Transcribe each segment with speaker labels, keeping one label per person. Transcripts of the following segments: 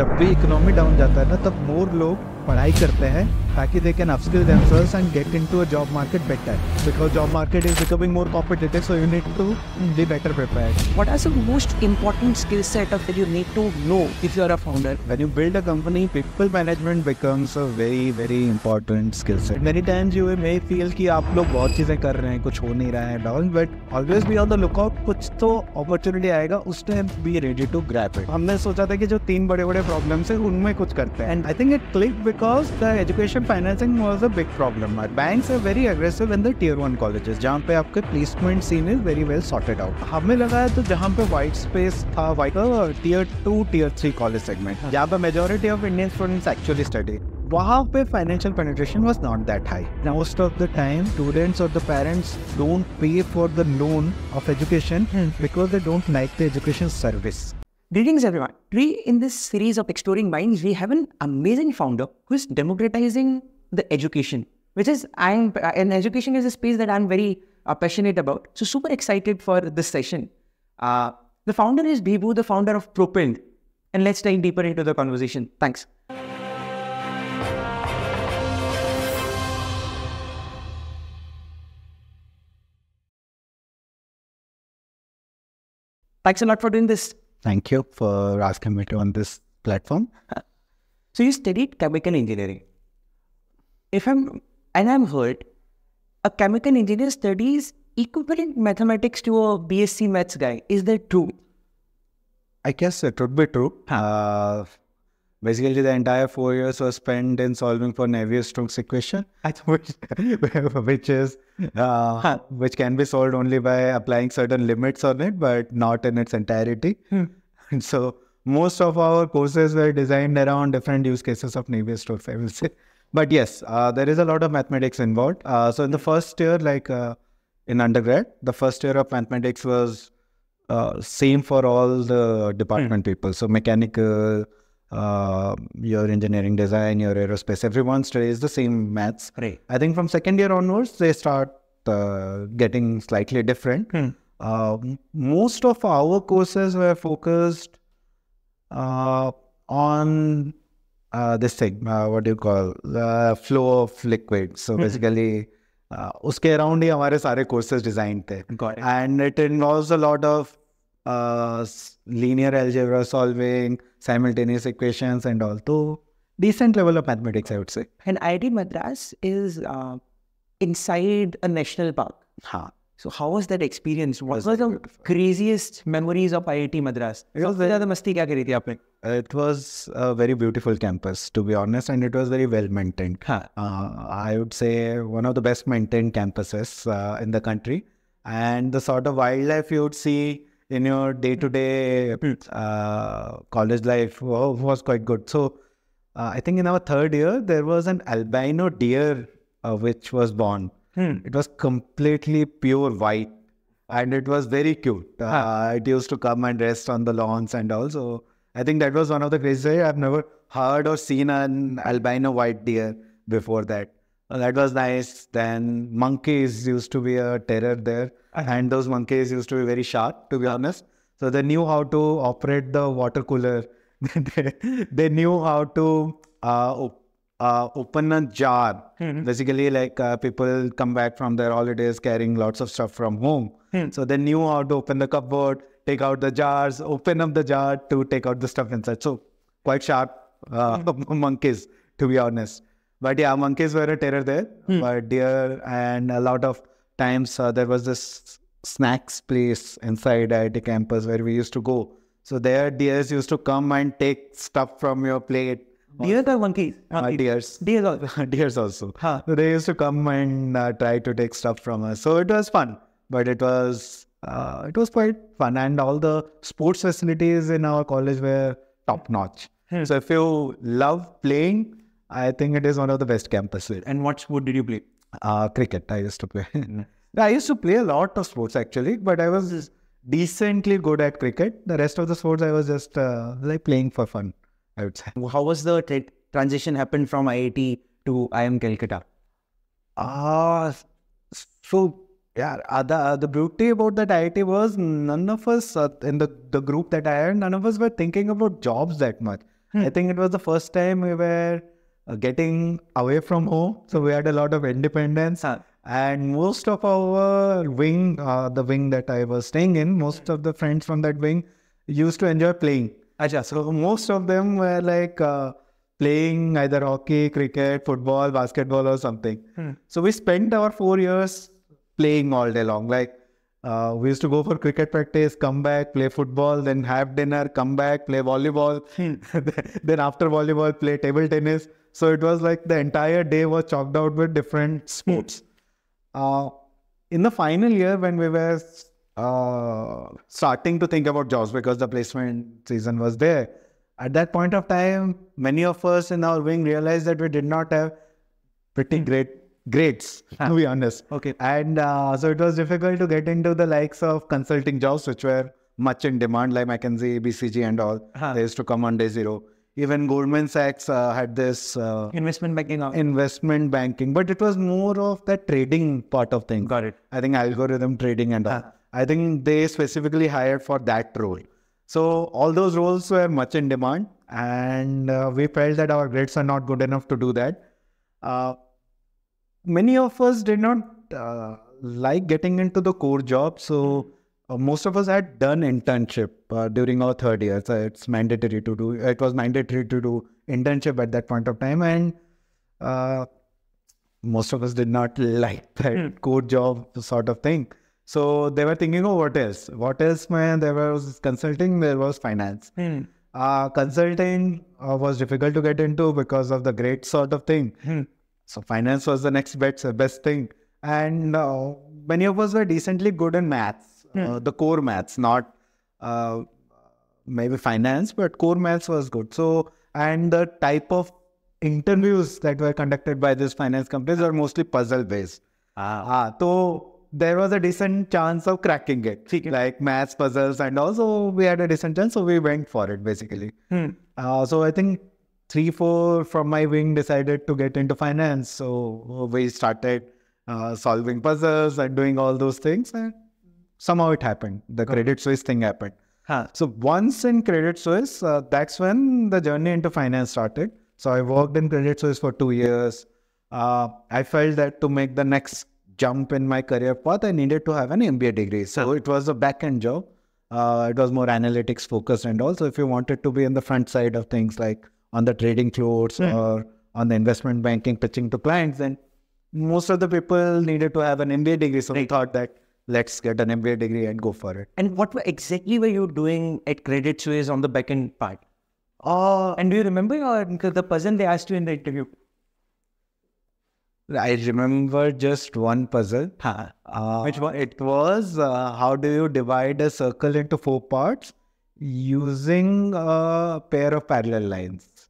Speaker 1: जब भी economy down जाता है ना तब मोर लोग पढ़ाई करते हैं ताकि they can upskill themselves and get into a job market better because job market is becoming more competitive so you need to be better prepared
Speaker 2: what are some most important skill set of you need to know if you are a
Speaker 1: founder when you build a company people management becomes a very very important skill set many times you may feel कि आप लोग बहुत चीजें कर रहे हैं कुछ हो नहीं रहा है डॉन but always be on the lookout कुछ तो अपॉर्चुनिटी आएगा उस time be ready to grab it हमने सोचा था कि जो तीन बड़े बड़े प्रॉब्लम्स है उनमें कुछ करते हैं and I think it click because the education scholarship financing was a big problem bank are very aggressive in the tier one colleges जहाँ पे आपके placement scene is very well sorted out हमें लगा है तो जहाँ पे वाइट स्पेस था white tier two tier three college segment जहाँ पे majority of Indian students actually study वहाँ पे financial penetration was not that high most of the time students और the parents don't pay for the loan of
Speaker 2: education because they don't like the education service Greetings, everyone. Today, in this series of Exploring Minds, we have an amazing founder who is democratizing the education, which is, I'm, and education is a space that I'm very uh, passionate about. So, super excited for this session. Uh, the founder is Bibu, the founder of Propelled. And let's dive deeper into the conversation. Thanks. Thanks a lot for doing this
Speaker 1: Thank you for asking me to on this
Speaker 2: platform. Uh, so you studied chemical engineering. If I'm and I'm heard, a chemical engineer studies equivalent mathematics to a BSc maths guy. Is that true?
Speaker 1: I guess it would be true. Uh, basically the entire four years were spent in solving for Navier-Stokes equation, which, which is uh, which can be solved only by applying certain limits on it, but not in its entirety. Hmm. And so most of our courses were designed around different use cases of Navier-Stokes, I will say. But yes, uh, there is a lot of mathematics involved. Uh, so in the first year, like uh, in undergrad, the first year of mathematics was uh, same for all the department hmm. people. So mechanical, uh, your engineering design, your aerospace. Everyone studies the same maths. Right. I think from second year onwards, they start uh, getting slightly different. Hmm. Uh, most of our courses were focused uh, on uh, this thing, what do you call the flow of liquid? So hmm. basically, उसके around ही हमारे सारे courses design थे and it involves a lot linear algebra solving, solving simultaneous
Speaker 2: equations and all. So decent level of mathematics, I would say. And IIT Madras is uh, inside a national park. Huh. So how was that experience? What was, the beautiful. craziest memories of IIT Madras? It, it was
Speaker 1: a very beautiful campus, to be honest, and it was very well maintained. Huh. Uh, I would say one of the best maintained campuses uh, in the country. And the sort of wildlife you would see in your day to day college life was quite good. So uh, I think in our third year, there was an albino deer uh, which was born. Hmm. It was completely pure white and it was very cute. Huh. Uh, it used to come and rest on the lawns and also. I think that was one of the craziest. I've never heard or seen an albino white deer before that that was nice. Then monkeys used to be a terror there. Uh-huh. And those monkeys used to be very sharp, to be honest. So they knew how to operate the water cooler. they, knew how to uh, uh, open a jar. Mm-hmm. Basically, like uh, people come back from their holidays carrying lots of stuff from home. Mm-hmm. So they knew how to open the cupboard, take out the jars, open up the jar to take out the stuff inside. So quite sharp mm-hmm. monkeys, to be honest. But yeah, monkeys were a terror there. Hmm. But deer and a lot of times uh, there was this snacks place inside IIT campus where we used to go. So there, deers used to come and take stuff from your plate. Deers or monkeys? monkeys. Uh, uh, deers. Deers also. deers also. Huh. So they used to come and uh, try to take stuff from us. So it was fun, but it was uh, it was quite fun, and all the sports facilities in our college were top notch. Hmm. So if you love playing, I think it is one of the best campuses. And what sport did you play? Uh, cricket. I used to play. I used to play a lot of sports actually, but I was decently good at cricket. The rest of the sports I was just uh, like playing for fun.
Speaker 2: I would say. How was the tra transition happened from IIT to IIM Calcutta?
Speaker 1: Ah, uh, so yeah, uh, the the beauty about that IIT was none of us uh, in the the group that I had, none of us were thinking about jobs that much. Hmm. I think it was the first time we were uh, getting away from home. So we had a lot of independence. Huh. And most of our wing, uh, the wing that I was staying in, most of the friends from that wing used to enjoy playing. Acha. So most of them were like uh, playing either hockey, cricket, football, basketball, or something. Hmm. So we spent our four years playing all day long. Like uh, we used to go for cricket practice, come back, play football, then have dinner, come back, play volleyball, hmm. then after volleyball, play table tennis. So it was like the entire day was chalked out with different sports. Uh, in the final year, when we were uh, starting to think about jobs because the placement season was there, at that point of time, many of us in our wing realized that we did not have pretty hmm. great grades, to be honest. Okay. And uh, so it was difficult to get into the likes of consulting jobs, which were much in demand, like McKinsey, BCG, and all. Huh. They used to come on day zero. Even Goldman Sachs uh, had this uh,
Speaker 2: investment banking.
Speaker 1: Investment banking, but it was more of the trading part of things. Got it. I think algorithm trading and all. Uh-huh. I think they specifically hired for that role. So all those roles were much in demand, and uh, we felt that our grades are not good enough to do that. Uh, many of us did not uh, like getting into the core job, so uh, most of us had done internship uh, during our third year. So it's mandatory to do. It was mandatory to do internship at that point of time, and uh, most of us did not like that mm. code job sort of thing. So they were thinking, oh, what else? What else, man? There was consulting. There was finance. Mm. Uh, consulting uh, was difficult to get into because of the great sort of thing. Mm. So finance was the next best best thing, and uh, many of us were decently good in maths uh, hmm. the core maths, not uh, maybe finance, but core maths was good. So, and the type of interviews that were conducted by these finance companies were mostly puzzle based. Ah. ah so there was a decent chance of cracking it, okay. like maths puzzles, and also we had a decent chance, so we went for it basically. Hmm. Uh, so I think three, four from my wing decided to get into finance, so we started uh, solving puzzles and doing all those things, and somehow it happened. The okay. Credit Suisse thing happened. Huh. So once in Credit Suisse, uh, that's when the journey into finance started. So I worked in Credit Suisse for two years. Uh, I felt that to make the next jump in my career path, I needed to have an MBA degree. So huh. it was a back end job. Uh, it was more analytics focused and also if you wanted to be on the front side of things like on the trading floors hmm. or on the investment banking pitching to clients, then most of the people needed to have an MBA degree. So right. we thought that let's get an MBA degree and go for it.
Speaker 2: And what exactly were you doing at Credit Suisse on the backend part? Oh, and do you remember your, the puzzle they asked you in the interview? I
Speaker 1: remember just one puzzle. Huh. Uh, Which one? It was uh, how do you divide a circle into four parts using a pair of parallel lines?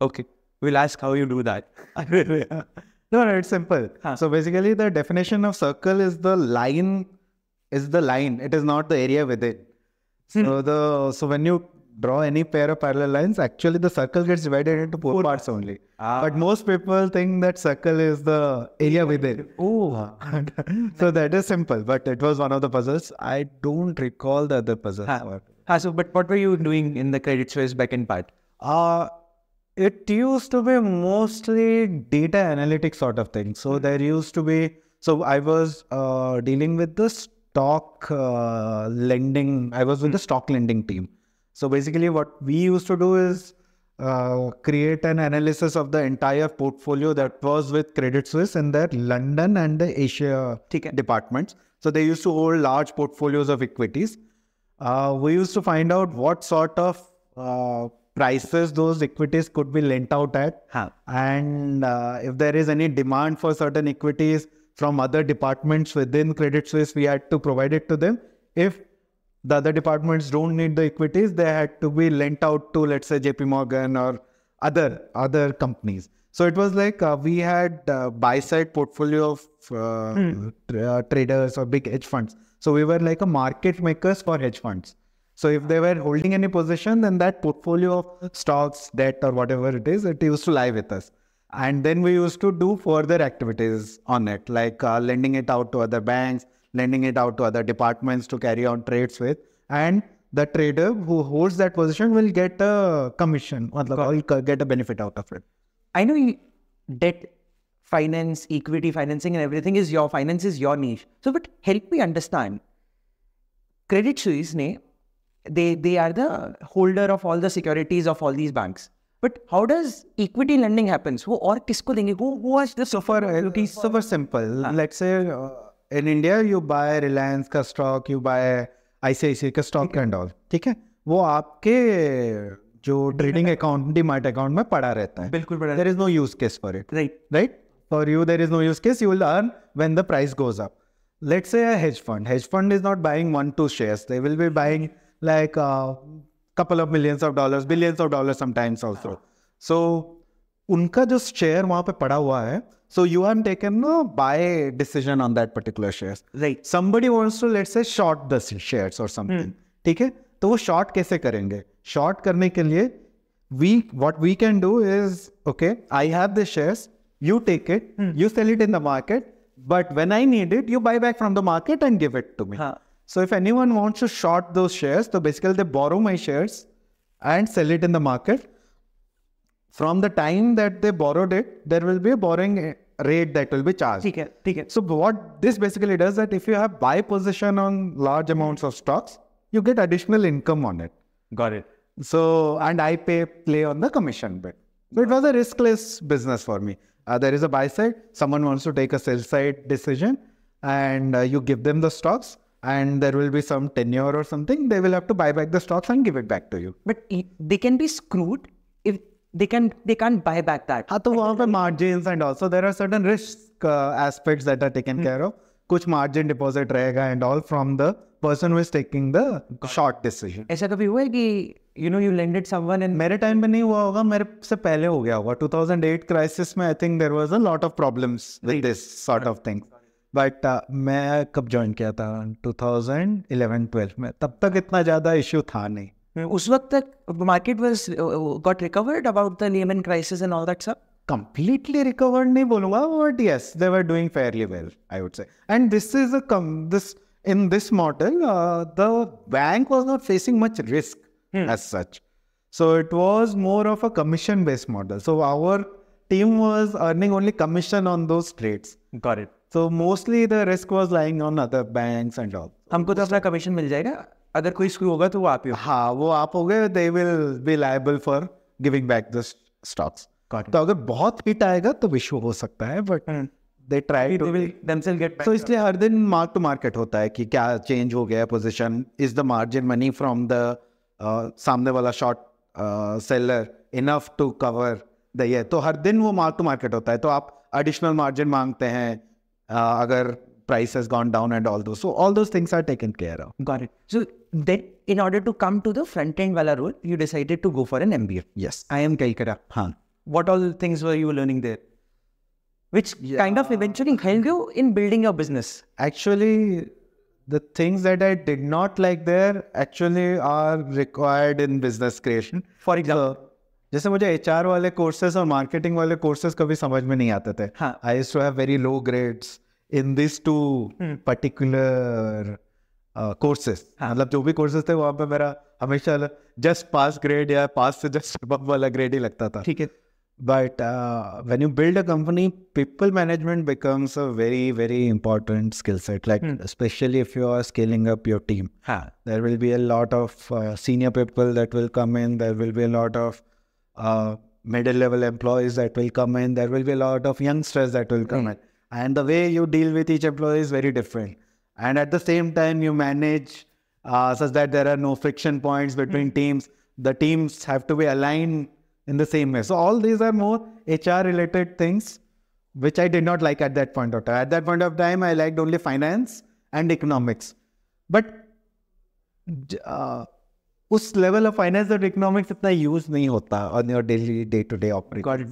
Speaker 1: Okay. We'll ask how you do that. No, no, it's simple. Huh. So basically, the definition of circle is the line, is the line. It is not the area within. Hmm. So the so when you draw any pair of parallel lines, actually the circle gets divided into four, four parts only. Ah. But most people think that circle is the area within. Oh. so that is simple, but it was one of the puzzles. I don't recall the other puzzles.
Speaker 2: Ah. so, but what were you doing in the credit choice backend part?
Speaker 1: Uh, it used to be mostly data analytics sort of thing. So hmm. there used to be, so I was uh, dealing with the stock uh, lending, I was with the hmm. stock lending team. So basically, what we used to do is uh, create an analysis of the entire portfolio that was with Credit Suisse in their London and the Asia okay. departments. So they used to hold large portfolios of equities. Uh, we used to find out what sort of uh, prices those equities could be lent out at. Huh. And uh, if there is any demand for certain equities from other departments within Credit Suisse, we had to provide it to them. If the other departments don't need the equities, they had to be lent out to, let's say, JP Morgan or other other companies. So it was like uh, we had uh, buy side portfolio of uh, hmm. tra uh, traders or big hedge funds. So we were like a market makers for hedge funds. So if they were holding any position, then that portfolio of stocks, debt, or whatever it is, it used to lie with us. And then we used to do further activities on it, like uh, lending it out to other banks, lending it out to other departments to carry on trades with. And the trader who holds that position will get a commission or
Speaker 2: will get a benefit out of it. I know you, debt finance, equity financing, and everything is your finance is your niche. So, but help me understand. Credit Suisse nee they they are the holder of all the securities of all these banks. But how does equity lending happens? Who or kisko denge? Who who has the so for equity? Uh, super
Speaker 1: simple. Let's say uh, in India you buy Reliance ka stock, you buy ICICI ka stock and all. ठीक है? वो trading account, demat account में पड़ा There is no use case for it. Right. Right. For you there is no use case. You will earn when the price goes up. Let's say a hedge fund. Hedge fund is not buying one two shares. They will be buying like a uh, couple of millions of dollars billions of dollars sometimes also so उनका जो share वहां पे पड़ा हुआ है so you a buy decision on that particular shares. Right. Somebody wants to let's say short the shares or something. Hmm. ठीक है तो वो शॉर्ट कैसे करेंगे शॉर्ट करने के लिए we what we can do is okay I have the shares you take it, hmm. you sell it in the market, but when I need it, you buy back from the market and give it to me. So if anyone wants to short those shares, so basically they borrow my shares and sell it in the market. From the time that they borrowed it, there will be a borrowing rate that will be charged. Okay, okay. So what this basically does that if you have buy position on large amounts of stocks, you get additional income on it. Got it. So and I pay play on the commission bit. So it was a riskless business for me. Uh, there is a buy side. Someone wants to take a sell side decision, and uh, you give them the stocks and there will be some tenure or something, they will have to buy back the stocks and give it back to you.
Speaker 2: But they can be screwed if they can they can't buy back that. हाँ तो वहाँ पे margins and also there are certain risk uh,
Speaker 1: aspects that are taken hmm. care of. कुछ margin deposit रहेगा and all from the person who is taking the God. short decision.
Speaker 2: ऐसा कभी हुआ है कि you know you lended someone and मेरे time पे नहीं हुआ होगा
Speaker 1: मेरे से पहले हो गया होगा 2008 crisis में think there was a lot of problems with this sort of thing. But uh, मैं कब ज्वाइन किया था 2011-12
Speaker 2: में तब तक इतना ज़्यादा इश्यू था नहीं उस वक्त तक market was got recovered about the Lehman crisis completely recovered नहीं बोलूँगा but yes they were
Speaker 1: doing fairly well I would say and this is in this model uh, the bank was not facing much risk hmm. as such so it was more of a commission based model so our team was earning only commission on those trades got it so mostly the risk was lying on other bank and all हमको तो अपना commission मिल जाएगा अगर कोई screw होगा तो वो आप ही हाँ वो आप हो गए they will be liable for giving back the stocks तो अगर बहुत हिट आएगा तो विश्व हो सकता है but they try to get so इसलिए हर दिन मार्क टू मार्केट होता है कि क्या चेंज हो गया position is the margin money from the सामने वाला short seller enough to cover the ये तो हर दिन वो मार्क टू मार्केट होता है तो आप एडिशनल मार्जिन मांगते हैं uh, agar price has gone down and all those. So all those things are taken care of. Got it. So
Speaker 2: then in order to come to the front end wala role, you decided to go for an MBA. Yes. I am Calcutta. Huh. What all things were you learning there? Which yeah. kind of eventually
Speaker 1: helped you in building your business? Actually, the things that I did not like there actually are required in business creation. For example, so, जैसे मुझे H R वाले courses और marketing वाले courses कभी समझ में नहीं आते थे I too have very low grades in this two particular courses मतलब जो भी कोर्सेज थे वहां पे मेरा हमेशा जस्ट पास ग्रेड या पास से जस्ट अब वाला ग्रेड ही लगता था ठीक है but when you build a company people management becomes a very very important skill set like specially if you are scaling up your team there will be a lot of senior people that will come in there will be a lot of uh, middle level employees that will come in. There will be a lot of youngsters that will come hmm. in. And the way you deal with each employee is very different. And at the same time, you manage uh, such that there are no friction points hmm. between mm. teams. The teams have to be aligned in the same way. So, all these are more HR related things, which I did not like at that point of time. At that point of time, I liked only finance and economics. But uh, उस level of finance और economics इतना use नहीं होता on your daily day to day operation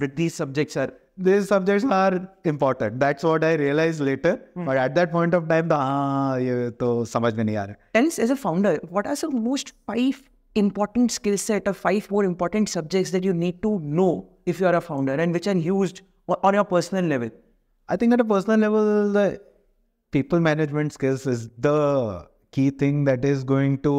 Speaker 1: तो समझ में नहीं आ रहा
Speaker 2: टेनिस founder what are most five important skill set और five more important subjects that you need to know if you are a founder and which an use on your personal level I think at a personal
Speaker 1: level people management skills is the key thing that is going to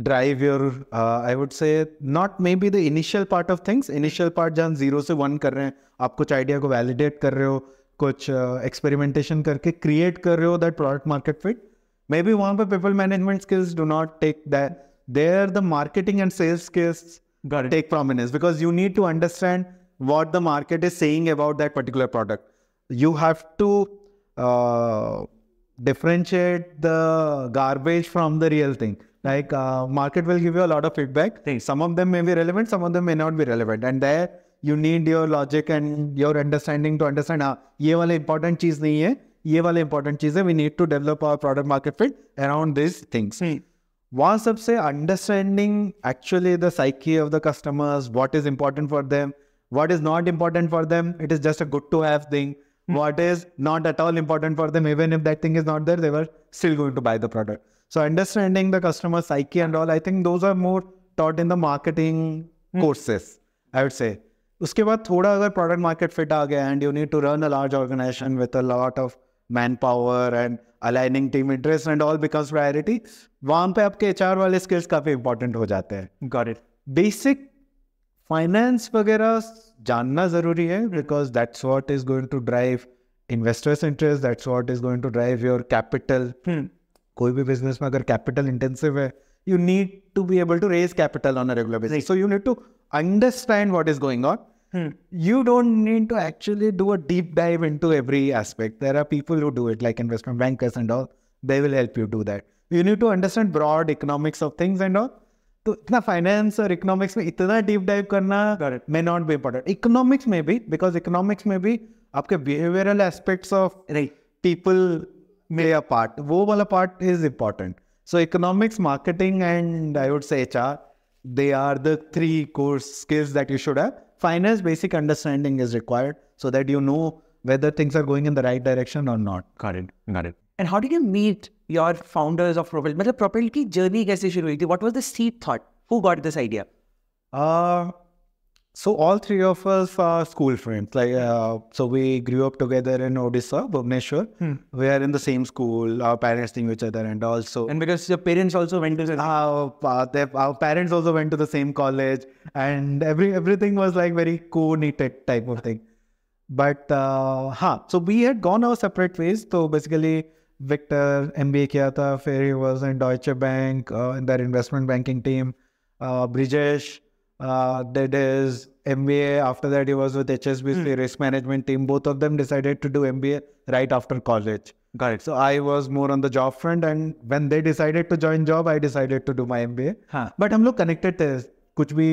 Speaker 1: drive your uh, i would say not maybe the initial part of things initial part जहाँ zero से one कर रहे हैं आप कुछ idea को validate कर रहे हो कुछ एक्सपेरिमेंटेशन uh, करके क्रिएट कर रहे हो that product market fit may be वहाँ पे people management skills do not take that there the marketing and sales skills take prominence because you need to understand what the market is saying about that particular product you have to differentiate the garbage from the real thing like uh, market will give you a lot of feedback. Thanks. Some of them may be relevant, some of them may not be relevant. And there you need your logic and your understanding to understand, ah, ये वाला important चीज नहीं है, ये वाला important चीज है. We need to develop our product market fit around these things. Hmm. वहाँ सबसे understanding actually the psyche of the customers. What is important for them? What is not important for them? It is just a good to have thing. Hmm. what is not at all important for them even if that thing is not there they were still going to buy the product so understanding the customer psyche and all, I think those are more taught in the marketing hmm. courses, I would say. उसके बाद थोड़ा अगर product market fit आ गया and you need to run a large organisation with a lot of man power and aligning team interest and all becomes priority वहाँ पे आपके H वाले स्किल्स काफ़ी इंपॉर्टेंट हो जाते हैं गॉट इट बेसिक फाइनेंस वगैरह जानना ज़रूरी है because that's what is going to drive investors interest that's what is going to drive your capital कोई भी बिजनेस में अगर कैपिटल इंटेंसिव है you need to be able to raise capital on a regular basis so you need to understand what is going on you don't need to actually do a deep dive into every aspect there are people who do it like investment bankers and all they will help you do that you need to understand broad economics of things and all तो इतना finance और economics में इतना deep dive करना may not be important economics में भी because economics में भी आपके behavioural aspects of people play a part. Wo wala part is important. So economics, marketing, and I would say HR, they are the three core skills that you should have. Finance basic understanding is required so that you know whether things are going in the right direction or not.
Speaker 2: Got it. Got it. And how did you meet your founders of Propel? मतलब Propel journey कैसे शुरू हुई What was the seed thought? Who got this idea?
Speaker 1: Uh, so all three of us are school friends. Like, uh, so we grew up together in Odisha, Bhubaneswar. Hmm. We are in the same school. Our parents knew each other, and also. And because your parents also went to the. Our, uh, ah, our parents also went to the same college, and every everything was like very co type of thing. But uh, ha. So we had gone our separate ways. So basically, Victor MBA kiya tha. he was in Deutsche Bank uh, in their investment banking team. Uh, Brijesh uh, did his MBA. After that, he was with HSBC mm. risk management team. Both of them decided to do MBA right after college. Got it. So I was more on the job front, and when they decided to join job, I decided to do my MBA. हाँ. But I'm look connected to कुछ भी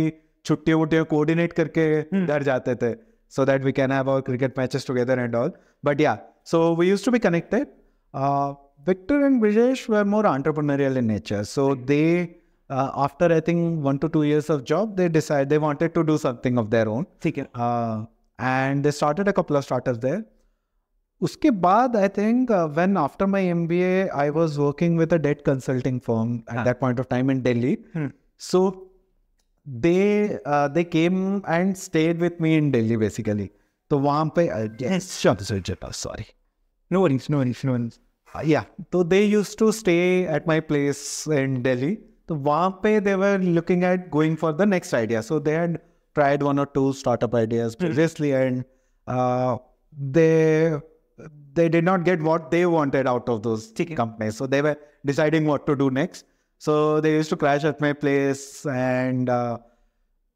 Speaker 1: छुट्टियों वुट्टियों coordinate करके hmm. घर जाते थे so that we can have our cricket matches together and all. But yeah, so we used to be connected. Uh, Victor and Brijesh were more entrepreneurial in nature. So hmm. they uh, after I think one to two years of job, they decided they wanted to do something of their own. Okay. Uh, and they started a couple of startups there. Uske baad, I think uh, when after my MBA, I was working with a debt consulting firm at that point of time in Delhi. Hmm. So they they came and stayed with me in Delhi basically. So wahan pe, uh, yes, sorry. No worries, no worries, no worries. yeah, so they used to stay at my place in Delhi. तो वहाँ they were looking at going for the next idea, so they had tried one or two startup ideas hmm. previously and uh, they they did not get what they wanted out of those companies so they were deciding what to do next so they used to crash at my place and uh,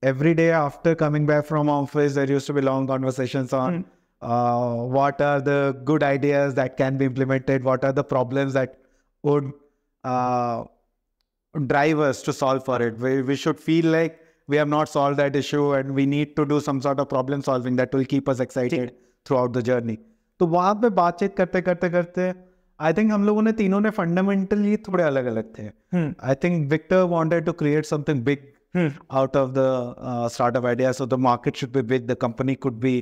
Speaker 1: every day after coming back from office there used to be long conversations on hmm. uh, what are the good ideas that can be implemented what are the problems that would Drivers to solve for it. We, we should feel like we have not solved that issue and we need to do some sort of problem solving that will keep us excited throughout the journey. तो वहाँ पे बातचीत करते करते करते I think हम लोगों ने तीनों ने फंडामेंटली थोड़े अलग अलग थे I think Victor wanted to create something out of the uh, startup idea so the market should be big the company could be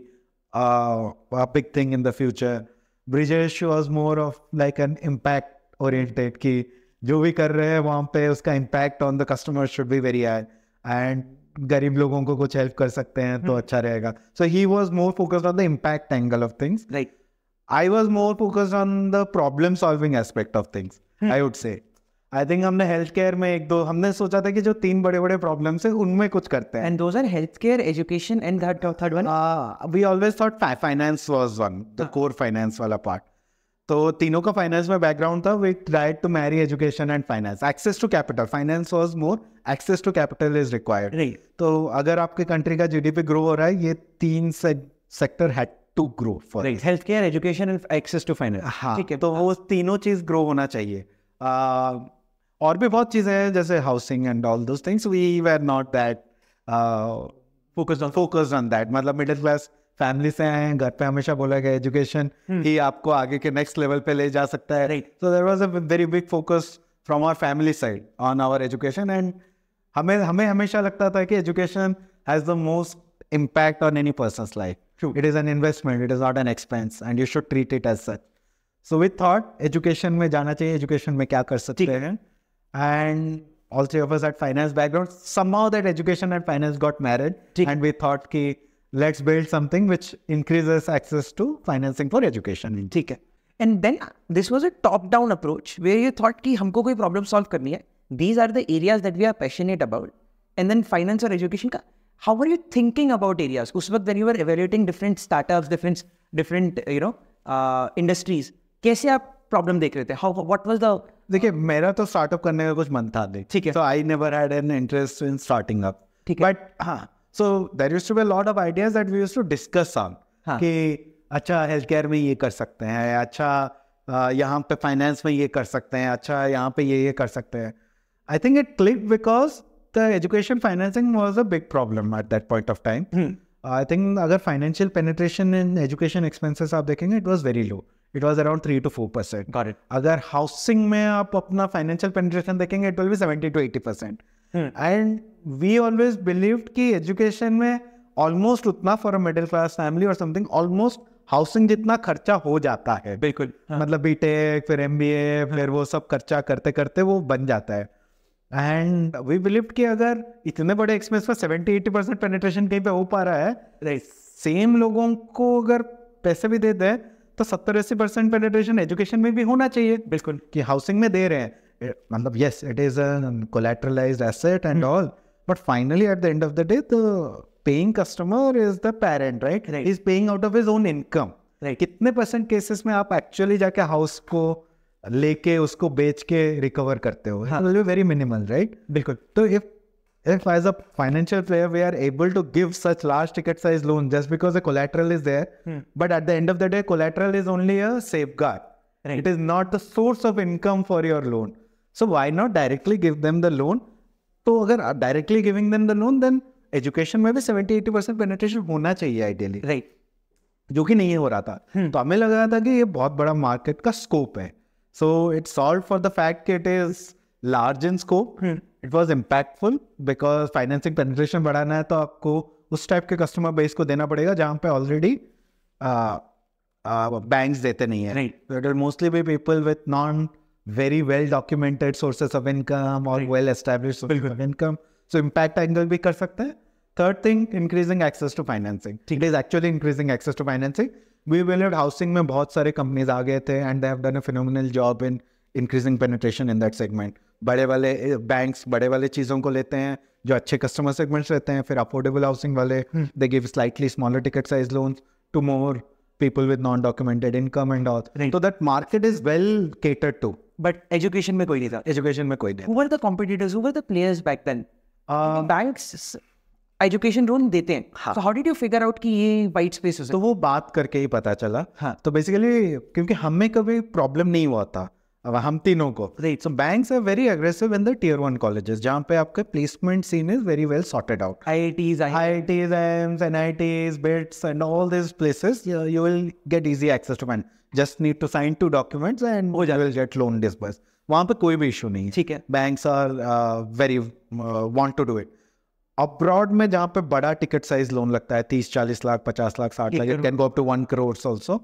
Speaker 1: uh, a big thing in the future Bridges was more of like an impact oriented key जो भी कर रहे हैं वहाँ पे उसका impact on the customer should be very high and गरीब लोगों को कुछ हेल्प कर सकते हैं तो हम्म। अच्छा रहेगा so he was more focused on the impact angle of things right I was more focused on the problem solving aspect of things I would say I think हमने हेल्थ केयर में एक दो हमने सोचा था कि जो तीन बड़े बड़े प्रॉब्लम है उनमें कुछ करते हैं
Speaker 2: and those are health care education and third one we always thought finance was one the core finance
Speaker 1: वाला पार्ट तो तीनों का फाइनेंस में बैकग्राउंड था with right to marry education and finance access to capital finance was more access to capital is required तो अगर आपके country का जीडीपी ग्रो हो रहा है ये तीन से, सेक्टर है to grow for health care education and access to finance हाँ ठीक है तो वो तीनों चीज ग्रो होना चाहिए uh, और भी बहुत चीजें हैं जैसे housing and all those things we were not that focused on focused on that मतलब मिडिल क्लास फैमिली से आए हैं घर पे हमेशा बोला गया एजुकेशन हम्म। ही आपको आगे के नेक्स्ट लेवल पे ले जा सकता है so there was a very big focus from our family side on our education and हमें हमें हमेशा लगता था कि education has the most impact on any person life it is an investment it is not an expense and you should treat it as such so with thought education में जाना चाहिए education में क्या कर सकते हैं and also finance background somehow that education and finance got married and we thought की let's build something which increases access to financing for education.
Speaker 2: ठीक है. And then this was a top-down approach where you thought कि हमको कोई problem solve करनी है. These are the areas that we are passionate about. And then finance or education का. How were you thinking about areas? उस वक्त when you were evaluating different startups, different different you know uh, industries. कैसे आप problem देख रहे थे How? What was the? देखिए मेरा तो स्टार्टअप करने का
Speaker 1: कुछ मन था नहीं ठीक है So I never had an interest in starting up. ठीक है But. हाँ so there used to be lot of ideas that we used to discuss on कि अच्छा हेल्थ केयर में ये कर सकते हैं अच्छा यहाँ पे फाइनेंस में ये कर सकते हैं अच्छा यहाँ पे ये ये कर सकते हैं I think it click because the education financing was a big problem at that point of time I think अगर financial penetration in education expenses आप देखेंगे it was very low it was around three to four percent अगर housing में आप अपना financial penetration देखेंगे it will भी seventy to eighty percent and we always believe कि एजुकेशन में ऑलमोस्ट उतना फॉर मिडिल क्लास फैमिली और समथिंग ऑलमोस्ट हाउसिंग जितना खर्चा हो जाता है बिल्कुल हाँ. मतलब बीटेक फिर एम हाँ। फिर वो सब खर्चा करते करते वो बन जाता है एंड वी बिलीव कि अगर इतने बड़े एक्सपेंस पर सेवेंटी एट्टी परसेंट पेनिट्रेशन कहीं पे हो पा रहा है सेम लोगों को अगर पैसे भी दे दें तो सत्तर अस्सी परसेंट पेनिट्रेशन एजुकेशन में भी होना चाहिए बिल्कुल कि हाउसिंग में दे रहे हैं it, yes, it is a collateralized asset and hmm. all. But finally, at the end of the day, the paying customer is the parent, right? right. He's paying out of his own income. Right. कितने percent cases में आप actually जाके house को लेके उसको बेच के recover करते हो वेरी मिनिमल राइट बिल्कुल तो if if as a financial player we are able to give such large ticket size loans just because the collateral is there hmm. but at the end of the day collateral is only a safeguard right. it is not the source of income for your loan so why not directly give them the loan तो अगर आप directly giving them the loan then education में भी seventy eighty percent penetration होना चाहिए ideally right right. जो कि नहीं हो रहा था हम्म। तो हमें लग रहा था कि ये बहुत बड़ा मार्केट का स्कोप है so it solve for the fact कि it is large in scope it was impactful because financing penetration बढ़ाना है तो आपको उस टाइप के कस्टमर बेस को देना पड़ेगा जहाँ पे ऑलरेडी बैंक देते नहीं है mostly be people with non very well documented sources of income or right. well established sources of income. So impact angle भी कर सकते हैं. Third thing, increasing access to financing. It is actually increasing access to financing. We believe housing में बहुत सारे companies आ गए थे and they have done a phenomenal job in increasing penetration in that segment. बड़े वाले banks बड़े वाले चीज़ों को लेते हैं जो अच्छे customer segments रहते हैं फिर affordable housing वाले they give slightly smaller ticket size loans to more people with non-documented income and
Speaker 2: all. Right. So that market is well catered to. But education में कोई नहीं था एजुकेशन में कोई नहीं who the competitors the players back then banks education loan देते हैं how did you figure out कि ये वाइट स्पेस तो वो बात करके ही पता चला हाँ तो बेसिकली
Speaker 1: क्योंकि हमें कभी प्रॉब्लम नहीं हुआ था अब हम तीनों को right so banks are very aggressive in the tier one colleges जहाँ पे आपके placement scene is very well sorted out I I Ts I I Ts AIIMS N I Ts BITS and all this places you will get easy access to man just need to sign two documents and will get loan disburse वहां पे कोई भी issue नहीं ठीक है bank are very want to do it abroad में जहां पे बड़ा टिकट साइज लोन लगता है तीस चालीस लाख पचास लाख साठ lakh can go up one crore also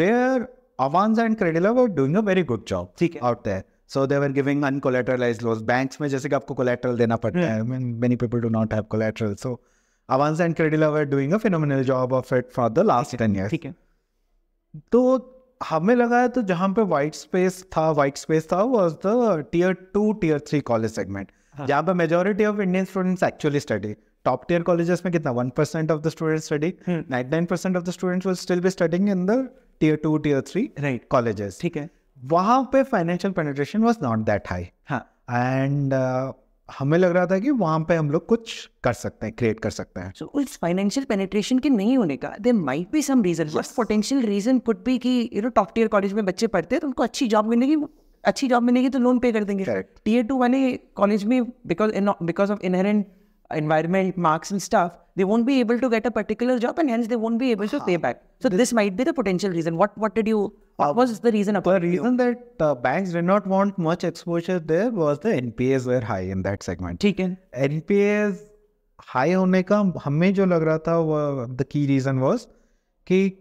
Speaker 1: there Avanse and credit were doing a very good job ठीक है out there so they are giving uncollateralised loan bank में जैसे कि आपको कोलेटरल देना पड़ता हम्म। है mean many people do not have collateral so Avanse and credit were doing a phenomenal job of it for the last ten year ठीक है तो हमें लगा तो जहाँ पे वाइट स्पेस था वाइट स्पेस था was the tier two tier three college segment जहाँ पे majority of Indian students actually study top tier colleges में कितना one percent of the student study nine nine percent of the students will still be studying in the tier two tier three right colleges ठीक है वहाँ पे financial penetration was not that high and हमें लग रहा था कि वहां पे हम लोग कुछ कर सकते हैं क्रिएट कर सकते हैं सो
Speaker 2: इट्स फाइनेंशियल पेनिट्रेशन के नहीं होने का there might be some reason potential reason put भी कि you know top tier college में बच्चे पढ़ते हैं तो उनको अच्छी जॉब मिलेगी अच्छी जॉब मिलेगी तो लोन पे कर देंगे टीयर टू वाले कॉलेज में because because of inherent environment marks and stuff they won't be able to get a particular job and hence they won't be able to हाँ। pay back so this might be the potential reason what what did you What was the reason? The reason you? that
Speaker 1: uh, banks did not want much exposure there was the NPAs were high in that segment. ठीक है. NPAs high होने का हमें जो लग रहा था वो the key reason was कि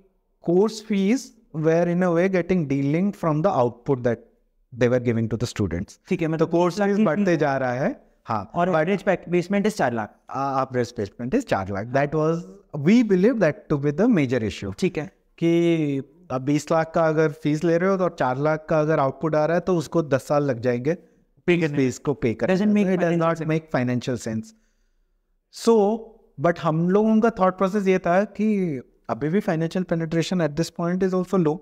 Speaker 1: course fees were in a way getting dealing from the output that they were giving to the students.
Speaker 2: ठीक है मतलब तो course fees
Speaker 1: बढ़ते जा रहा है. हाँ और average एवरेज basement is चार लाख आह average basement is चार lakh That was we believe that to be the major issue. ठीक है कि अब बीस लाख का अगर फीस ले रहे हो तो चार लाख का अगर आउटपुट आ रहा है तो उसको दस साल लग जाएंगे फीस को पे कर make financial sense so but हम लोगों का थॉट प्रोसेस ये था कि अभी भी financial penetration at this point is also low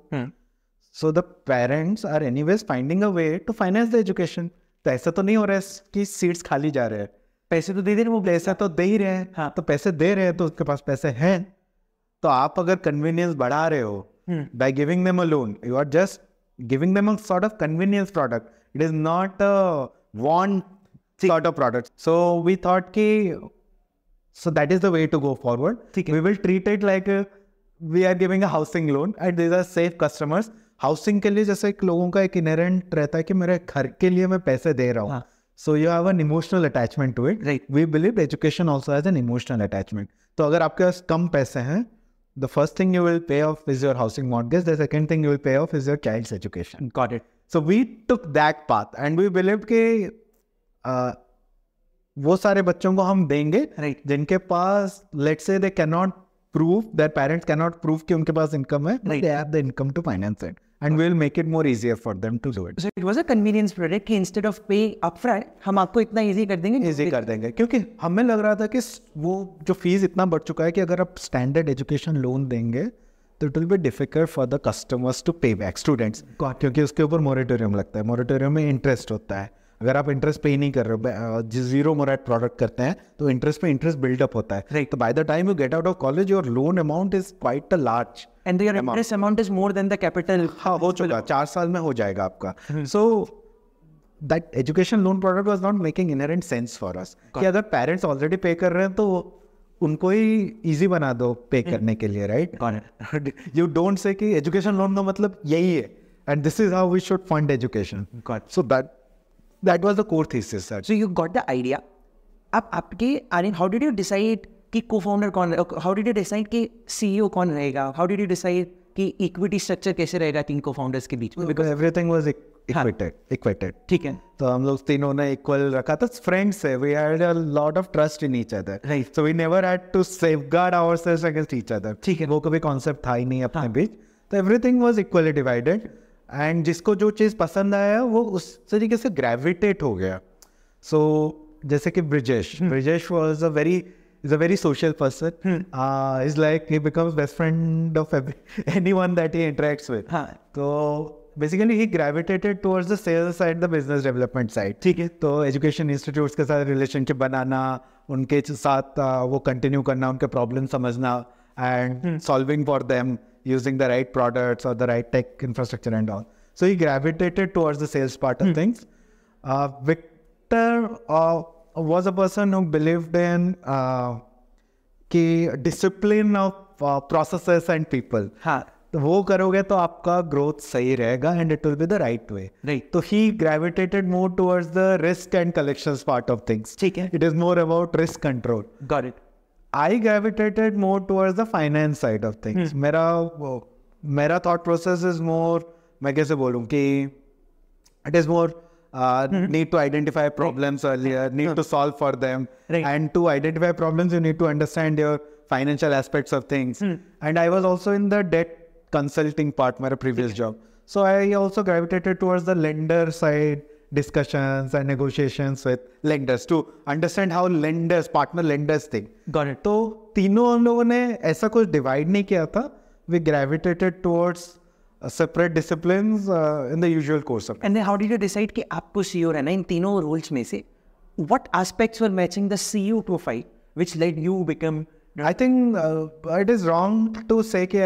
Speaker 1: so the parents are anyways finding a way to finance the education तो ऐसा तो नहीं हो रहा है कि सीट्स खाली जा रहे हैं पैसे तो दे दे रहे वो पैसा तो दे ही रहे हैं हाँ. तो पैसे दे रहे हैं तो उसके पास पैसे हैं तो आप अगर कन्वीनियंस बढ़ा रहे हो hmm. by giving them a loan. You are just giving them a sort of convenience product. It is not a want sort of product. So we thought ki, so that is the way to go forward. We will treat it like a, we are giving a housing loan and these are safe customers. Housing के लिए जैसे लोगों का एक inherent रहता है कि मेरे घर के लिए मैं पैसे दे रहा हूँ so you have an emotional attachment to it we believe education also has an emotional attachment तो अगर आपके पास कम पैसे हैं the first thing you will pay off is your housing mortgage. The second thing you will pay off is your child's education. Got it. So we took that path and we believed that, uh, वो सारे बच्चों को हम देंगे right. जिनके पास let's say they can not prove their parents can not prove कि उनके पास इनकम है right. They have the income to finance it and we'll make it more easier for them to do
Speaker 2: it. So it was a convenience product कि instead of pay upfront हम आपको इतना easy कर देंगे easy कर देंगे क्योंकि हमें लग रहा था कि वो जो fees इतना बढ़
Speaker 1: चुका है कि अगर आप standard education loan देंगे तो it will be difficult for the customers to pay back students क्योंकि उसके ऊपर मोरेटोरियम लगता है मोरेटोरियम में इंटरेस्ट होता है अगर आप इंटरेस्ट पे ही नहीं कर रहे हो जिस जीरो मोराइट प्रोडक्ट करते हैं तो इंटरेस्ट पे इंटरेस्ट बिल्डअप होता है राइट तो by the time you get out of college your loan amount is quite a large and your interest amount is more than the capital हाँ हो चुका चार साल में हो जाएगा आपका so that education loan product was not making inherent sense for us कि अगर पेरेंट्स ऑलरेडी पे कर रहे हैं तो उनको ही इजी बना दो पे hmm. करने के लिए राइट यू डोंट से कि एजुकेशन लोन का मतलब
Speaker 2: यही है and this is how we should fund education so that that was the core thesis sir so you got the idea अब आपके I mean how did you decide कि cofounder कौन how did you decide कि CEO e कौन रहेगा how did you decide कि equity structure कैसे रहेगा तीन को फाउंडर्स के बीच में because everything was equated equated ठीक है
Speaker 1: तो हम लोग तीनों ने इक्वल रखा था फ्रेंड्स है we had a lot of trust in each other right so we never had to safeguard ourselves against each other ठीक है वो कभी कॉन्सेप्ट था ही नहीं अपने हाँ। बीच तो everything was equally divided and जिसको जो चीज़ पसंद आया वो उस तरीके से ग्रेविटेट हो गया सो so, जैसे कि ब्रिजेश हम्म। Brijesh was a very is a very social person is like he becomes best friend of any one that he interacts with तो basically he gravitated towards the sales side the business development side ठीक है तो education institutes के साथ relationship बनाना उनके साथ uh, वो continue करना उनके प्रॉब्लम समझना and solving for them using the right products or the right tech infrastructure and all. So he gravitated towards the sales part of mm. things. Uh, Victor uh, was a person who believed in uh, discipline of uh, processes and people. Huh. तो वो करोगे तो आपका growth सही रहेगा and it will be the right way right तो ही gravitated more towards the risk and collections part of things ठीक है it is more about risk control got it I gravitated more towards the finance side of things. Hmm. मेरा मेरा thought process is more मैं कैसे बोलूँ कि it is more uh, hmm. need to identify problems right. earlier, need to solve for them, right. and to identify problems you need to understand your financial aspects of things. Hmm. And I was also in the debt consulting part, my previous okay. job. So I also gravitated towards the lender side, discussions and negotiations with lenders to understand how lenders, partner lenders think. Got it. तो तीनों हम लोगों ने ऐसा कुछ divide नहीं किया था. We gravitated towards separate
Speaker 2: disciplines uh, in the usual course of. And then how did you decide कि आपको CEO रहना इन तीनों roles में से? What aspects were matching the CEO profile which led you become I think
Speaker 1: uh, it is wrong to say कि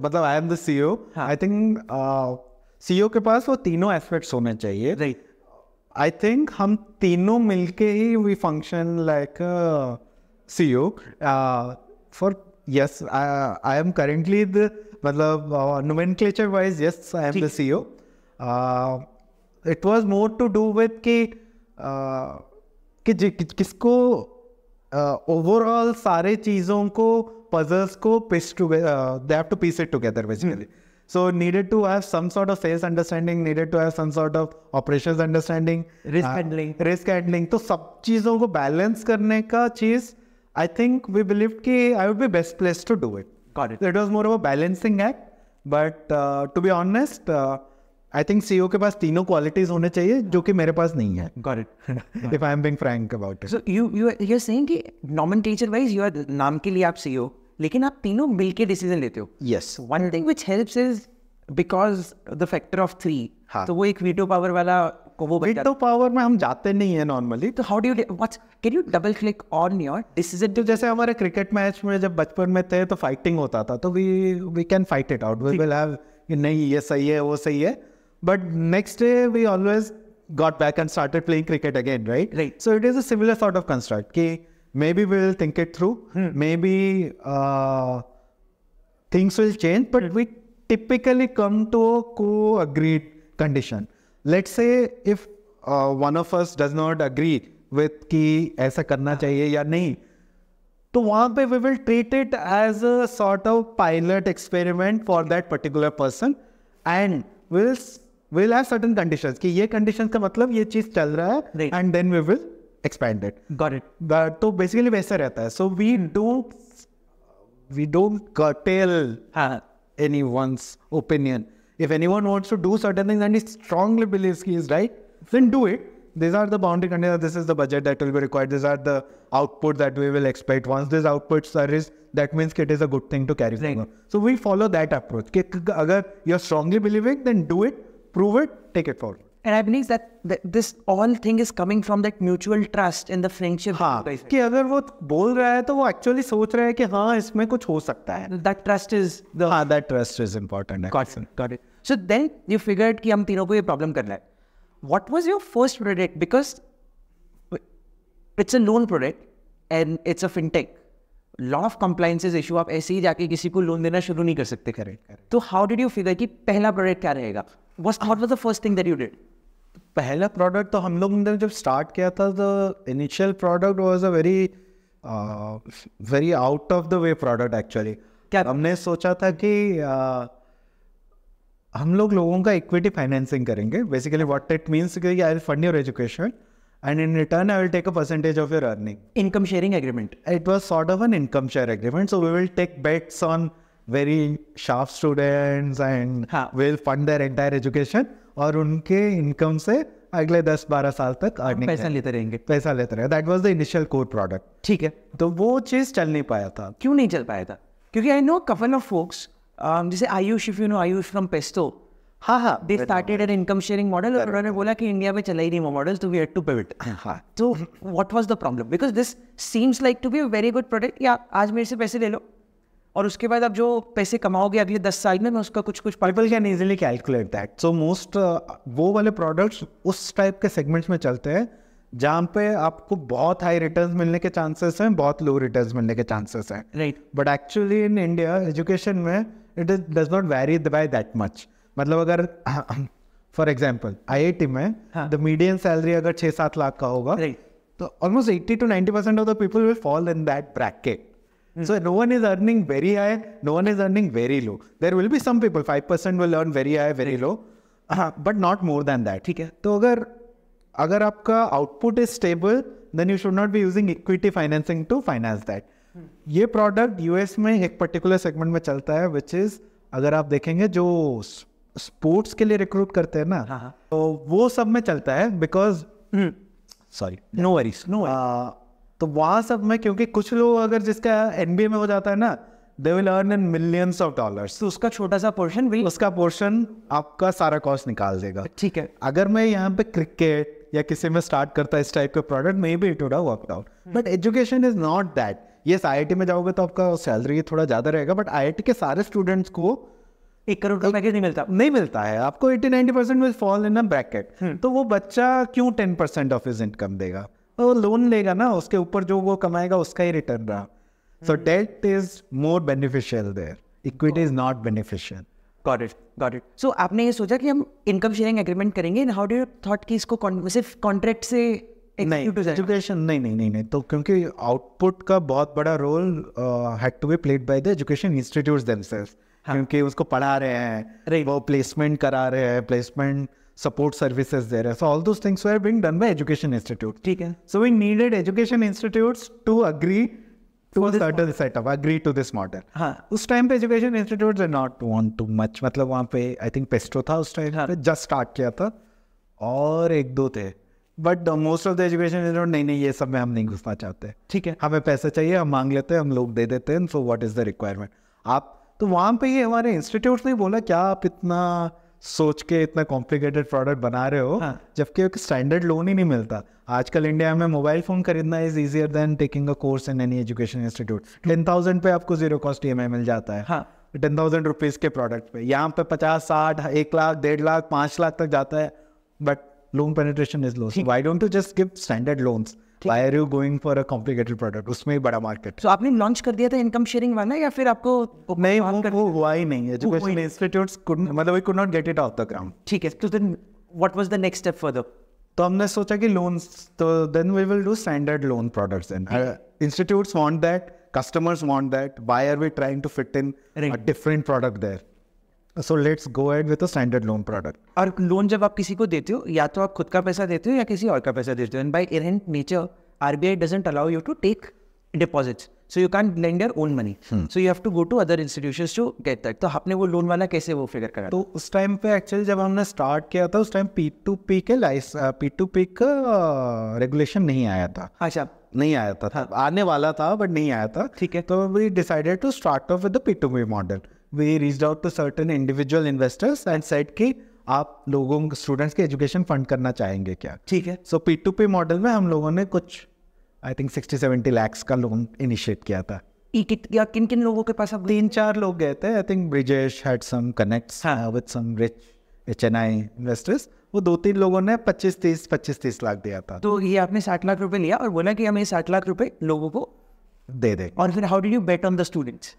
Speaker 1: मतलब I am the CEO. हाँ. I think uh, CEO के पास वो तीनों एस्पेक्ट्स होने चाहिए राइट आई थिंक हम तीनों मिलके ही we function like C U for yes I am currently the मतलब nomenclature wise yes I am the C U it was more to do with कि किसको ओवरऑल uh, सारे चीज़ों को पजल्स को piece to they have to piece it together basically So needed to have some sort of sales understanding, needed to have some sort of operations understanding, risk handling, risk handling. to sab cheezon ko balance karne ka cheez i think we believed ki i would be best place to do it Got it. so It was more of a balancing act, but uh, to be honest, uh, I think CEO के पास तीनों qualities होने चाहिए जो कि मेरे पास नहीं है if it if I am being frank about it you
Speaker 2: you you are saying कि nomenclature wise you are नाम के लिए आप ceo लेकिन आप तीनों मिल के डिसीजन लेते हो yes one thing which help is because the factor of three तो वो एक वीडियो पावर वाला वो विंडो पावर में हम जाते नहीं है नॉर्मली तो how do you what can you double click on your decision तो जैसे हमारे क्रिकेट मैच में जब
Speaker 1: बचपन में थे तो फाइटिंग होता था तो we we can fight it out we will have नहीं ये सही है वो सही है but next day we always got back and started playing cricket again right right so it is a similar sort of construct कि maybe will think it through maybe things will change but we typically come to को agreed condition let say if one of us does not agree with कि ऐसा करना चाहिए या नहीं तो वहां पे we will treat it as a sort of pilot experiment for that particular person and will will have certain conditions कि ये कंडीशंस का मतलब ये चीज चल रहा है and then we will expanded. Got it. That, basically वैसा रहता है. So we hmm. don't we don't curtail anyone's opinion. If anyone wants to do certain things and he strongly believes he is right, then do it. These are the boundary conditions. This is the budget that will be required. These are the output that we will expect. Once these outputs are that means it is a good thing to carry right. forward. So we follow that approach. If you're strongly believing,
Speaker 2: then do it, prove it, take it forward. And I believe that, that this all thing is coming from that mutual trust in the friendship. हाँ, कि अगर वो बोल रहा है तो वो actually सोच रहा है कि हाँ इसमें कुछ हो सकता है. That trust is the. हाँ, that trust is important. Got it. Got it. So then you figured कि हम तीनों को ये problem करना है. What was your first product? Because it's a loan product and it's a fintech. Lot of compliances issue आप ऐसे ही जाके किसी को लोन देना शुरू नहीं कर सकते करेक्ट तो हाउ डिड यू फिगर कि पहला प्रोडक्ट क्या रहेगा what was the first thing that you did पहला प्रोडक्ट तो हम लोग ने जब स्टार्ट किया
Speaker 1: था तो initial product was a very very out of the way product actually क्या हमने सोचा था कि uh, हम लोग लोगों का इक्विटी फाइनेंसिंग करेंगे basically what it means I will fund your education and in return I will take a percentage of your earning income sharing agreement it was sort of an income share agreement so we will take bets on very sharp students and will fund their entire education और उनके income से अगले दस बारह साल तक earning पैसा लेते रहेंगे
Speaker 2: पैसा लेते रहे that was the initial core product ठीक है तो वो चीज़ चल नहीं पाया था क्यों नहीं चल पाया था क्योंकि I know couple of folks जैसे Ayush if you know Ayush from Pesto हाँ हाँ they started an income sharing model और उन्होंने बोला कि इंडिया में चला ही नहीं वो मॉडल तो वी हैड टू पिवट हाँ तो what was the problem because this seems like to be a very good product या आज मेरे से पैसे ले लो और उसके बाद आप जो पैसे कमाओगे अगले दस साल में उसका कुछ कुछ people can easily calculate that so most वो वाले प्रोडक्ट्स उस टाइप के सेगमेंट्स में चलते हैं जहाँ
Speaker 1: पे आपको बहुत हाई रिटर्न्स मिलने के चांसेस हैं बहुत लो रिटर्न्स मिलने के चांसेस हैं right but actually in India education में it is does not very by that much मतलब अगर फॉर एग्जाम्पल आई में द मीडियम सैलरी अगर छः सात लाख का होगा तो almost eighty to ninety percent of the people will fall in that bracket So no one is earning very high, no one is earning very low. There will be some people, 5% will earn very high, very low, uh, but not more than that. ठीक है तो अगर अगर आपका output is stable then you should not be using equity financing to finance that ये product US में एक particular segment में चलता है विच इज अगर आप देखेंगे जो स्पोर्ट्स के लिए रिक्रूट करते हैं ना हाँ, हाँ। तो वो सब में चलता है because sorry no worries. Uh, तो वहाँ सब में क्योंकि कुछ लोग अगर जिसका एन में हो जाता है ना they will earn in millions of dollar तो उसका छोटा सा पोर्शन भी उसका पोर्शन आपका सारा कॉस्ट निकाल देगा ठीक है अगर मैं यहाँ पे क्रिकेट या किसी में स्टार्ट करता इस टाइप के product maybe it would work out but education is not that ये आई में जाओगे तो आपका सैलरी थोड़ा ज़्यादा रहेगा बट आई के सारे स्टूडेंट्स को एक करोड़ का पैकेज नहीं मिलता नहीं मिलता है आपको eighty ninety percent will fall in a bracket तो वो बच्चा क्यों ten percent of is income देगा तो वो लोन लेगा ना उसके ऊपर जो वो कमाएगा उसका ही रिटर्न रहा so debt is more
Speaker 2: beneficial there equity is not beneficial got it got it so आपने ये सोचा कि हम इनकम शेयरिंग एग्रीमेंट करेंगे हाउ डू थॉट कि इसको सिर्फ कॉन्ट्रैक्ट से एजुकेशन
Speaker 1: नहीं नहीं नहीं नहीं तो क्योंकि आउटपुट का बहुत बड़ा role had to be played by the education institute themselves क्योंकि उसको पढ़ा रहे हैं वो प्लेसमेंट करा रहे हैं प्लेसमेंट सपोर्ट सर्विसेज दे रहे हैं so all those things were being done by education institute too much और एक दो थे but most of the education institute नहीं नहीं ये सब में हम नहीं घुसना चाहते ठीक है हमें पैसा चाहिए हम मांग लेते हैं हम लोग दे देते हैं सो इज़ द रिक्वायरमेंट आप तो वहाँ पे हमारे इंस्टीट्यूट ने बोला क्या आप इतना सोच के इतना कॉम्प्लिकेटेड प्रोडक्ट बना रहे हो हाँ. जबकि एक स्टैंडर्ड लोन ही नहीं मिलता आजकल इंडिया में मोबाइल फोन खरीदना is easier than taking a course in any education institute ten thousand पे आपको जीरो कॉस्ट ई मिल जाता है हाँ. टेन थाउजेंड रुपीज़ के प्रोडक्ट पे यहाँ पे पचास साठ एक लाख डेढ़ लाख पांच लाख तक जाता है but loan penetration is low why don't to just give standard loans why going for a complicated product उसमें बड़ा मार्केट आपने लॉन्च कर दिया था इनकम शेयरिंग वाला
Speaker 2: या फिर आपको नहीं वो, हुआ ही नहीं एजुकेशन इंस्टीट्यूट्स मतलब we could not get it off the ground ठीक है तो then what was the next step तो हमने सोचा कि लोन्स तो
Speaker 1: then we will do standard loan products institutes want that so let's go ahead with standard loan
Speaker 2: product और loan जब आप किसी को देते हो या तो आप खुद का पैसा देते हो या किसी और का पैसा देते हो and by in nature R B I doesn't allow you to take deposits so you can lend your own money so you have to go to other institution to get that तो आपने वो loan वाला कैसे वो figure करा तो
Speaker 1: उस time पे एक्चुअली जब हमने स्टार्ट किया था उस टाइम पी टू पी के लाइस पी टू पी का रेगुलेशन नहीं आया था अच्छा नहीं आया था, हाँ. आने वाला था बट नहीं आया था ठीक है तो we decided to start off with the P to P model we reach out to certain individual investors and said कि आप लोगों स्टूडेंट्स के एजुकेशन फंड करना चाहेंगे क्या ठीक है so P to P model में हम लोगों ने कुछ I think sixty seventy lakhs का लोन इनिशिएट किया था या किन किन लोगों के पास अब तीन चार लोग गए थे I think Brijesh had some connects with some rich H N I investors वो दो तीन लोगों ने पच्चीस तीस पच्चीस तीस लाख दिया था
Speaker 2: तो ये आपने साठ लाख रुपए लिया और बोला कि हम ये साठ लाख रुपए लोगों को दे दे और फिर how did you bet on the students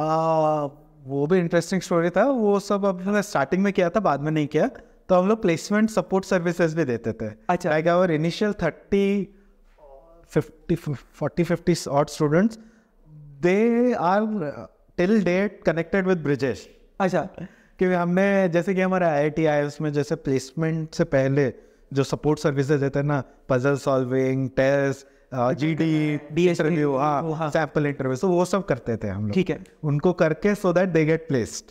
Speaker 2: वो भी इंटरेस्टिंग स्टोरी था वो सब अब स्टार्टिंग में किया
Speaker 1: था बाद में नहीं किया तो हम लोग प्लेसमेंट सपोर्ट सर्विसेज भी देते थे अच्छा like our initial thirty fifty forty fifty odd students they are till date connected with Brijesh अच्छा क्योंकि हमने जैसे कि हमारे आई आई टी आई उसमें जैसे प्लेसमेंट से पहले जो सपोर्ट सर्विसेज देते हैं ना puzzle solving test G D D S review sample interview so वो सब करते थे हम लोग ठीक है उनको करके so that they get placed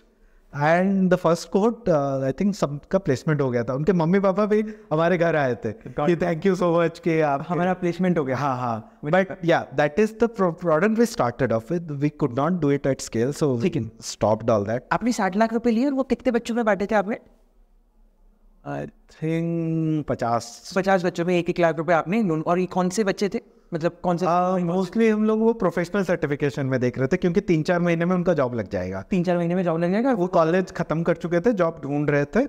Speaker 1: and the first cohort I think सबका प्लेसमेंट हो गया था उनके मम्मी पापा भी हमारे घर आए थे थैंक यू सो मच कि आप हमारा प्लेसमेंट हो गया हाँ हाँ but yeah that is the product we started off with we could not do it at scale so we can stop all that
Speaker 2: आपने साठ लाख रुपए लिए और वो कितने बच्चों में बांटे थे आपने आई थिंक पचास पचास बच्चों में एक एक लाख रुपए आपने और ये कौन से बच्चे थे मतलब कौन सा मोस्टली हम लोग वो प्रोफेशनल सर्टिफिकेशन में देख रहे थे
Speaker 1: क्योंकि तीन चार महीने में उनका जॉब लग जाएगा तीन चार महीने में जॉब लग जाएगा वो कॉलेज खत्म कर चुके थे जॉब ढूंढ रहे थे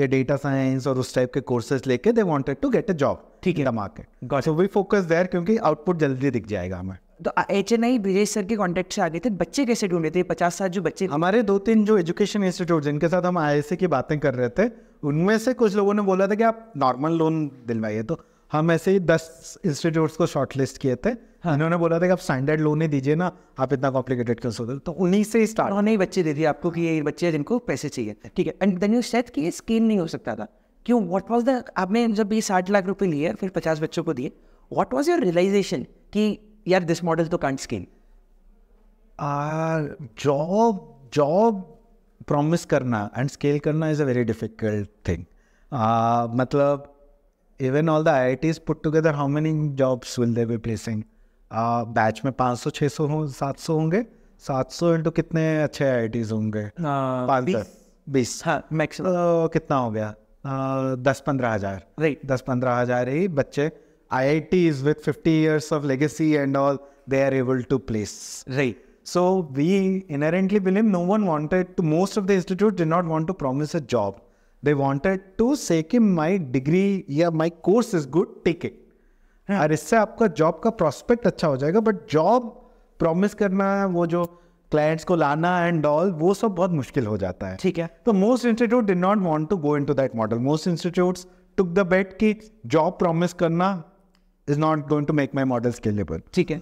Speaker 1: ये डेटा साइंस और उस टाइप के कोर्सेज लेके they wanted to get a job ठीक है market so we focus there क्योंकि आउटपुट जल्दी दिख जाएगा हमें
Speaker 2: तो H N I Brijesh sir के कॉन्टेक्ट से आ गए थे बच्चे कैसे ढूंढ रहे थे पचास साल जो बच्चे हमारे दो तीन जो एजुकेशन इंस्टीट्यूट जिनके साथ हम आई की बातें
Speaker 1: कर रहे थे उनमें से कुछ लोगों ने बोला था कि आप नॉर्मल लोन दिलवाइए तो हम ऐसे ही दस इंस्टीट्यूट्स को शॉर्टलिस्ट किए थे हाँ. उन्होंने बोला था कि आप स्टैंडर्ड लोन ही दीजिए ना आप इतना कॉम्प्लिकेटेड
Speaker 2: कर सकते तो उन्हीं से ही स्टार्ट उन्होंने बच्चे दे दिए आपको कि ये बच्चे जिनको पैसे चाहिए थे ठीक है एंड देन यू सेट कि ये स्केल नहीं हो सकता था क्यों व्हाट वाज द आपने जब ये साठ लाख रुपए लिए फिर पचास बच्चों को दिए व्हाट वाज योर रियलाइजेशन कि यार दिस मॉडल तो can't scale
Speaker 1: job job promise करना एंड स्केल करना is a very difficult thing मतलब even all the IITs put together, how many jobs will they be placing? Batch uh, में 500, 600 हो 700 होंगे 700 into कितने अच्छे आईआईटीज होंगे बीस हाँ मैक्सिमम कितना हो गया दस पंद्रह हजार राइट दस पंद्रह हजार ही बच्चे IITs with 50 years of legacy and all, they are able to place. Right. So we inherently believe no one wanted to, most of the institute did not want to promise a job. They wanted to say my degree या my course is good take it और इससे आपका job का prospect अच्छा हो जाएगा but job promise करना है वो जो क्लाइंट्स को लाना एंड ऑल वो सब बहुत मुश्किल हो जाता है ठीक है तो most institute did not want to go into that model most institute took the bet कि जॉब प्रॉमिस करना is not going to make my model scalable ठीक है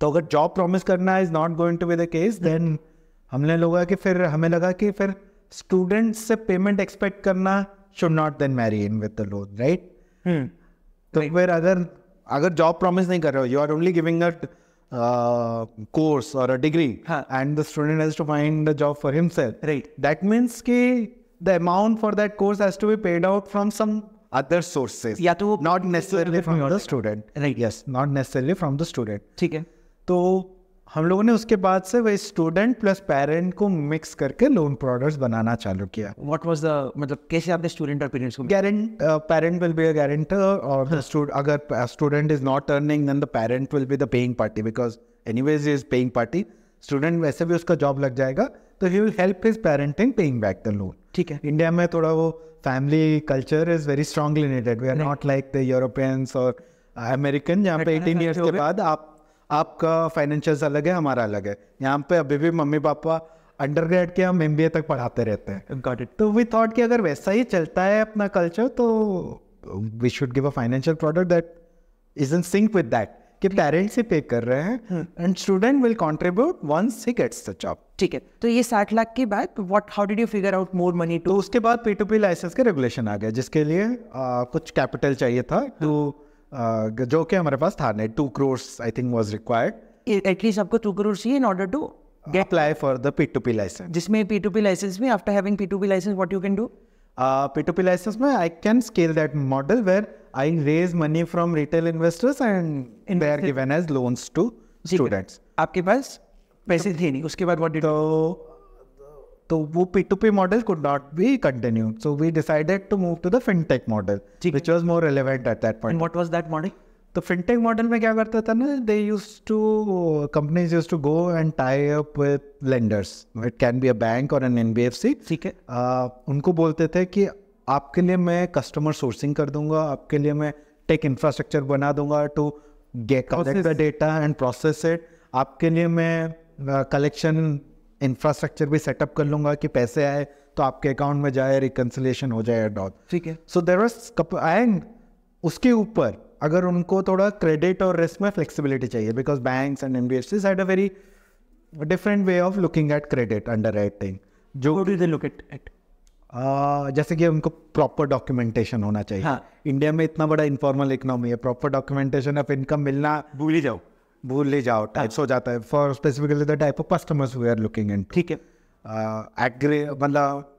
Speaker 1: तो अगर जॉब प्रॉमिस करना is not going to be the case then हमने लोगा कि फिर हमें लगा कि फिर स्टूडेंट से पेमेंट एक्सपेक्ट करना should not then marry in with the loan right तो फिर अगर अगर जॉब प्रॉमिस नहीं कर रहे हो you are only giving a course और a degree and the student has to find the job for himself right that means कि the amount for that course has to be paid out from some other sources या तो not necessarily from the student right yes not necessarily from the student ठीक है तो हम लोगों ने उसके बाद से वही स्टूडेंट प्लस पेरेंट को मिक्स करके लोन प्रोडक्ट्स बनाना चालू किया
Speaker 2: व्हाट वाज द मतलब कैसे आपने स्टूडेंट और पेरेंट्स को
Speaker 1: गारंट parent will be a guarantor और अगर student is not earning then the parent will be the paying party because anyways is paying party student वैसे भी उसका जॉब लग जाएगा तो he will help his parent in paying back the loan ठीक है इंडिया में थोड़ा वो family culture is very strongly knitted we are not like the Europeans और अमेरिकन जहाँ पे एटीन ईयर्स के बाद आप आपका फाइनेंशियल अलग है हमारा अलग है यहाँ पे अभी भी मम्मी पापा अंडर ग्रेड के हम एम तक पढ़ाते रहते हैं गॉट इट तो वी थॉट कि अगर वैसा ही चलता है अपना कल्चर तो we should give a financial product that is in sync with that कि पेरेंट्स ही पे कर रहे हैं and student will contribute once he gets the job ठीक है तो ये साठ लाख के बाद what how did you figure out more money to उसके बाद पी टू पी लाइसेंस के रेगुलेशन आ गया जिसके लिए आ, कुछ कैपिटल चाहिए था टू तो, जो के हमारे पास था नहीं two crores I think was required at least
Speaker 2: आपको two crores in order to get apply for the P to P licence जिसमें पी टू पी लाइसेंस में after having P to P licence what you can do P to P licence में I can scale that model where
Speaker 1: I raise money from retail investors and in are given as loans to students आपके पास पैसे थे नहीं उसके बाद what did तो वो P to P model could not be continue so we decided to move to the fintech model which was more relevant at that point
Speaker 2: what was that model
Speaker 1: तो फिनटेक मॉडल में क्या करता था ना they used to companies used to go and tie up with lenders it can be a bank और an N B F C ठीक है uh, उनको बोलते थे कि आपके लिए मैं कस्टमर सोर्सिंग कर दूंगा आपके लिए मैं टेक इंफ्रास्ट्रक्चर बना दूंगा to get the data and process it आपके लिए मैं कलेक्शन uh, इंफ्रास्ट्रक्चर भी सेटअप कर लूंगा कि पैसे आए तो आपके अकाउंट में जाए रिकन्सिलेशन हो जाए डॉट ठीक है सो देर एंड उसके ऊपर अगर उनको थोड़ा क्रेडिट और रिस्क में फ्लेक्सिबिलिटी चाहिए because bank and N B F had a very different way of looking at credit underwriting जो do they look at at जैसे कि उनको प्रॉपर डॉक्यूमेंटेशन होना चाहिए हाँ. इंडिया में इतना बड़ा इन्फॉर्मल इकोनॉमी है प्रॉपर डॉक्यूमेंटेशन ऑफ इनकम मिलना भूल ही जाओ भूल ले जाओ टाइप्स हो हाँ। जाता है for specifically the type of customers we are looking in ठीक है एग्री uh, मतलब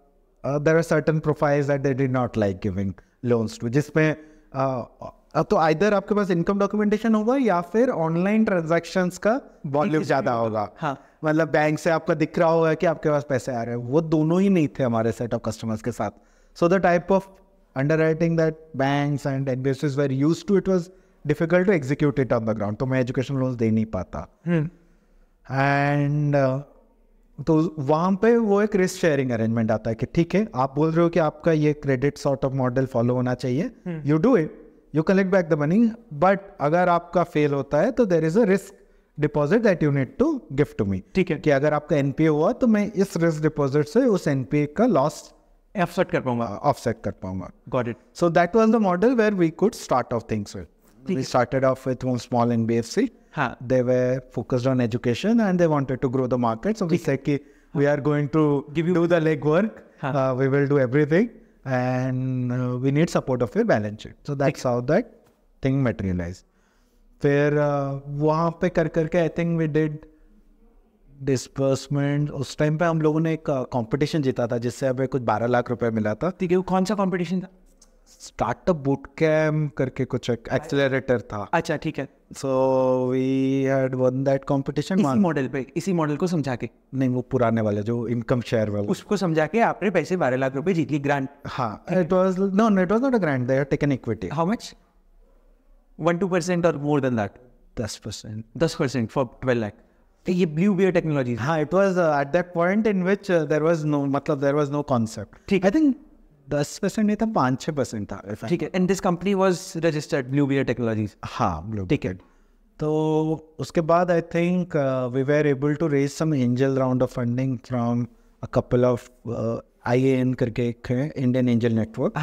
Speaker 1: there are certain profiles that they did not like giving loans to जिसमें uh, तो आइधर आपके पास इनकम डॉक्यूमेंटेशन होगा या फिर ऑनलाइन ट्रांजेक्शन का वॉल्यूम ज्यादा होगा हाँ मतलब बैंक से आपका दिख रहा होगा कि आपके पास पैसे आ रहे हैं वो दोनों ही नहीं थे हमारे सेट ऑफ कस्टमर्स के साथ so the type of underwriting that bank and NBFCs were used to it was difficult to execute it on the ground तो मैं एजुकेशन लोन्स दे नहीं पाता एंड hmm. uh, तो वहाँ पे वो एक रिस्क शेयरिंग अरेंजमेंट आता है कि ठीक है आप बोल रहे हो कि आपका ये credit sort of model follow होना चाहिए you do it you collect back the money but अगर आपका फेल होता है तो there is a risk deposit that you need to gift to me ठीक है कि अगर आपका एनपीए हुआ तो मैं इस रिस्क डिपॉजिट से उस एनपीए का लॉस ऑफसेट कर पाऊंगा ऑफसेट कर पाऊंगा got it so that the model where we could start off things we started off with one small NBFC. Huh. They were focused on education and they wanted to grow the market. So we said, okay, we are going to Give you do the legwork. Huh. Uh, we will do everything and uh, we need support of your balance sheet. So that's how that thing materialized. फिर वहाँ पे कर कर के I think we did disbursement उस time पे हम लोगों ने एक कंपटीशन जीता था जिससे हमें कुछ बारह लाख रुपए मिला था ठीक है वो कौन सा कंपटीशन था स्टार्टअप बूट कैम्प करके कुछ एक एक्सेलरेटर था अच्छा ठीक है so we had won that competition इसी मॉडल पे इसी मॉडल को समझा के नहीं वो पुराने वाले जो इनकम शेयर वाले उसको
Speaker 2: समझा के आपने पैसे बारह लाख रुपए जीत ली ग्रांट हाँ
Speaker 1: it was no no it was not a grant they have taken equity how much
Speaker 2: one two percent और मोर देन दैट दस परसेंट दस परसेंट फॉर ट्वेल्व लैख
Speaker 1: ये ब्लू बियर टेक्नोलॉजी हाँ it was at that point in which there was no मतलब there was no concept ठीक I think दस percent नहीं था पाँच छः परसेंट था ठीक
Speaker 2: है and this company was registered Blue Bear Technologies हाँ ब्लू ठीक है
Speaker 1: तो उसके बाद I think we were able to raise some angel round of funding from a couple of I N करके एक है Indian Angel Network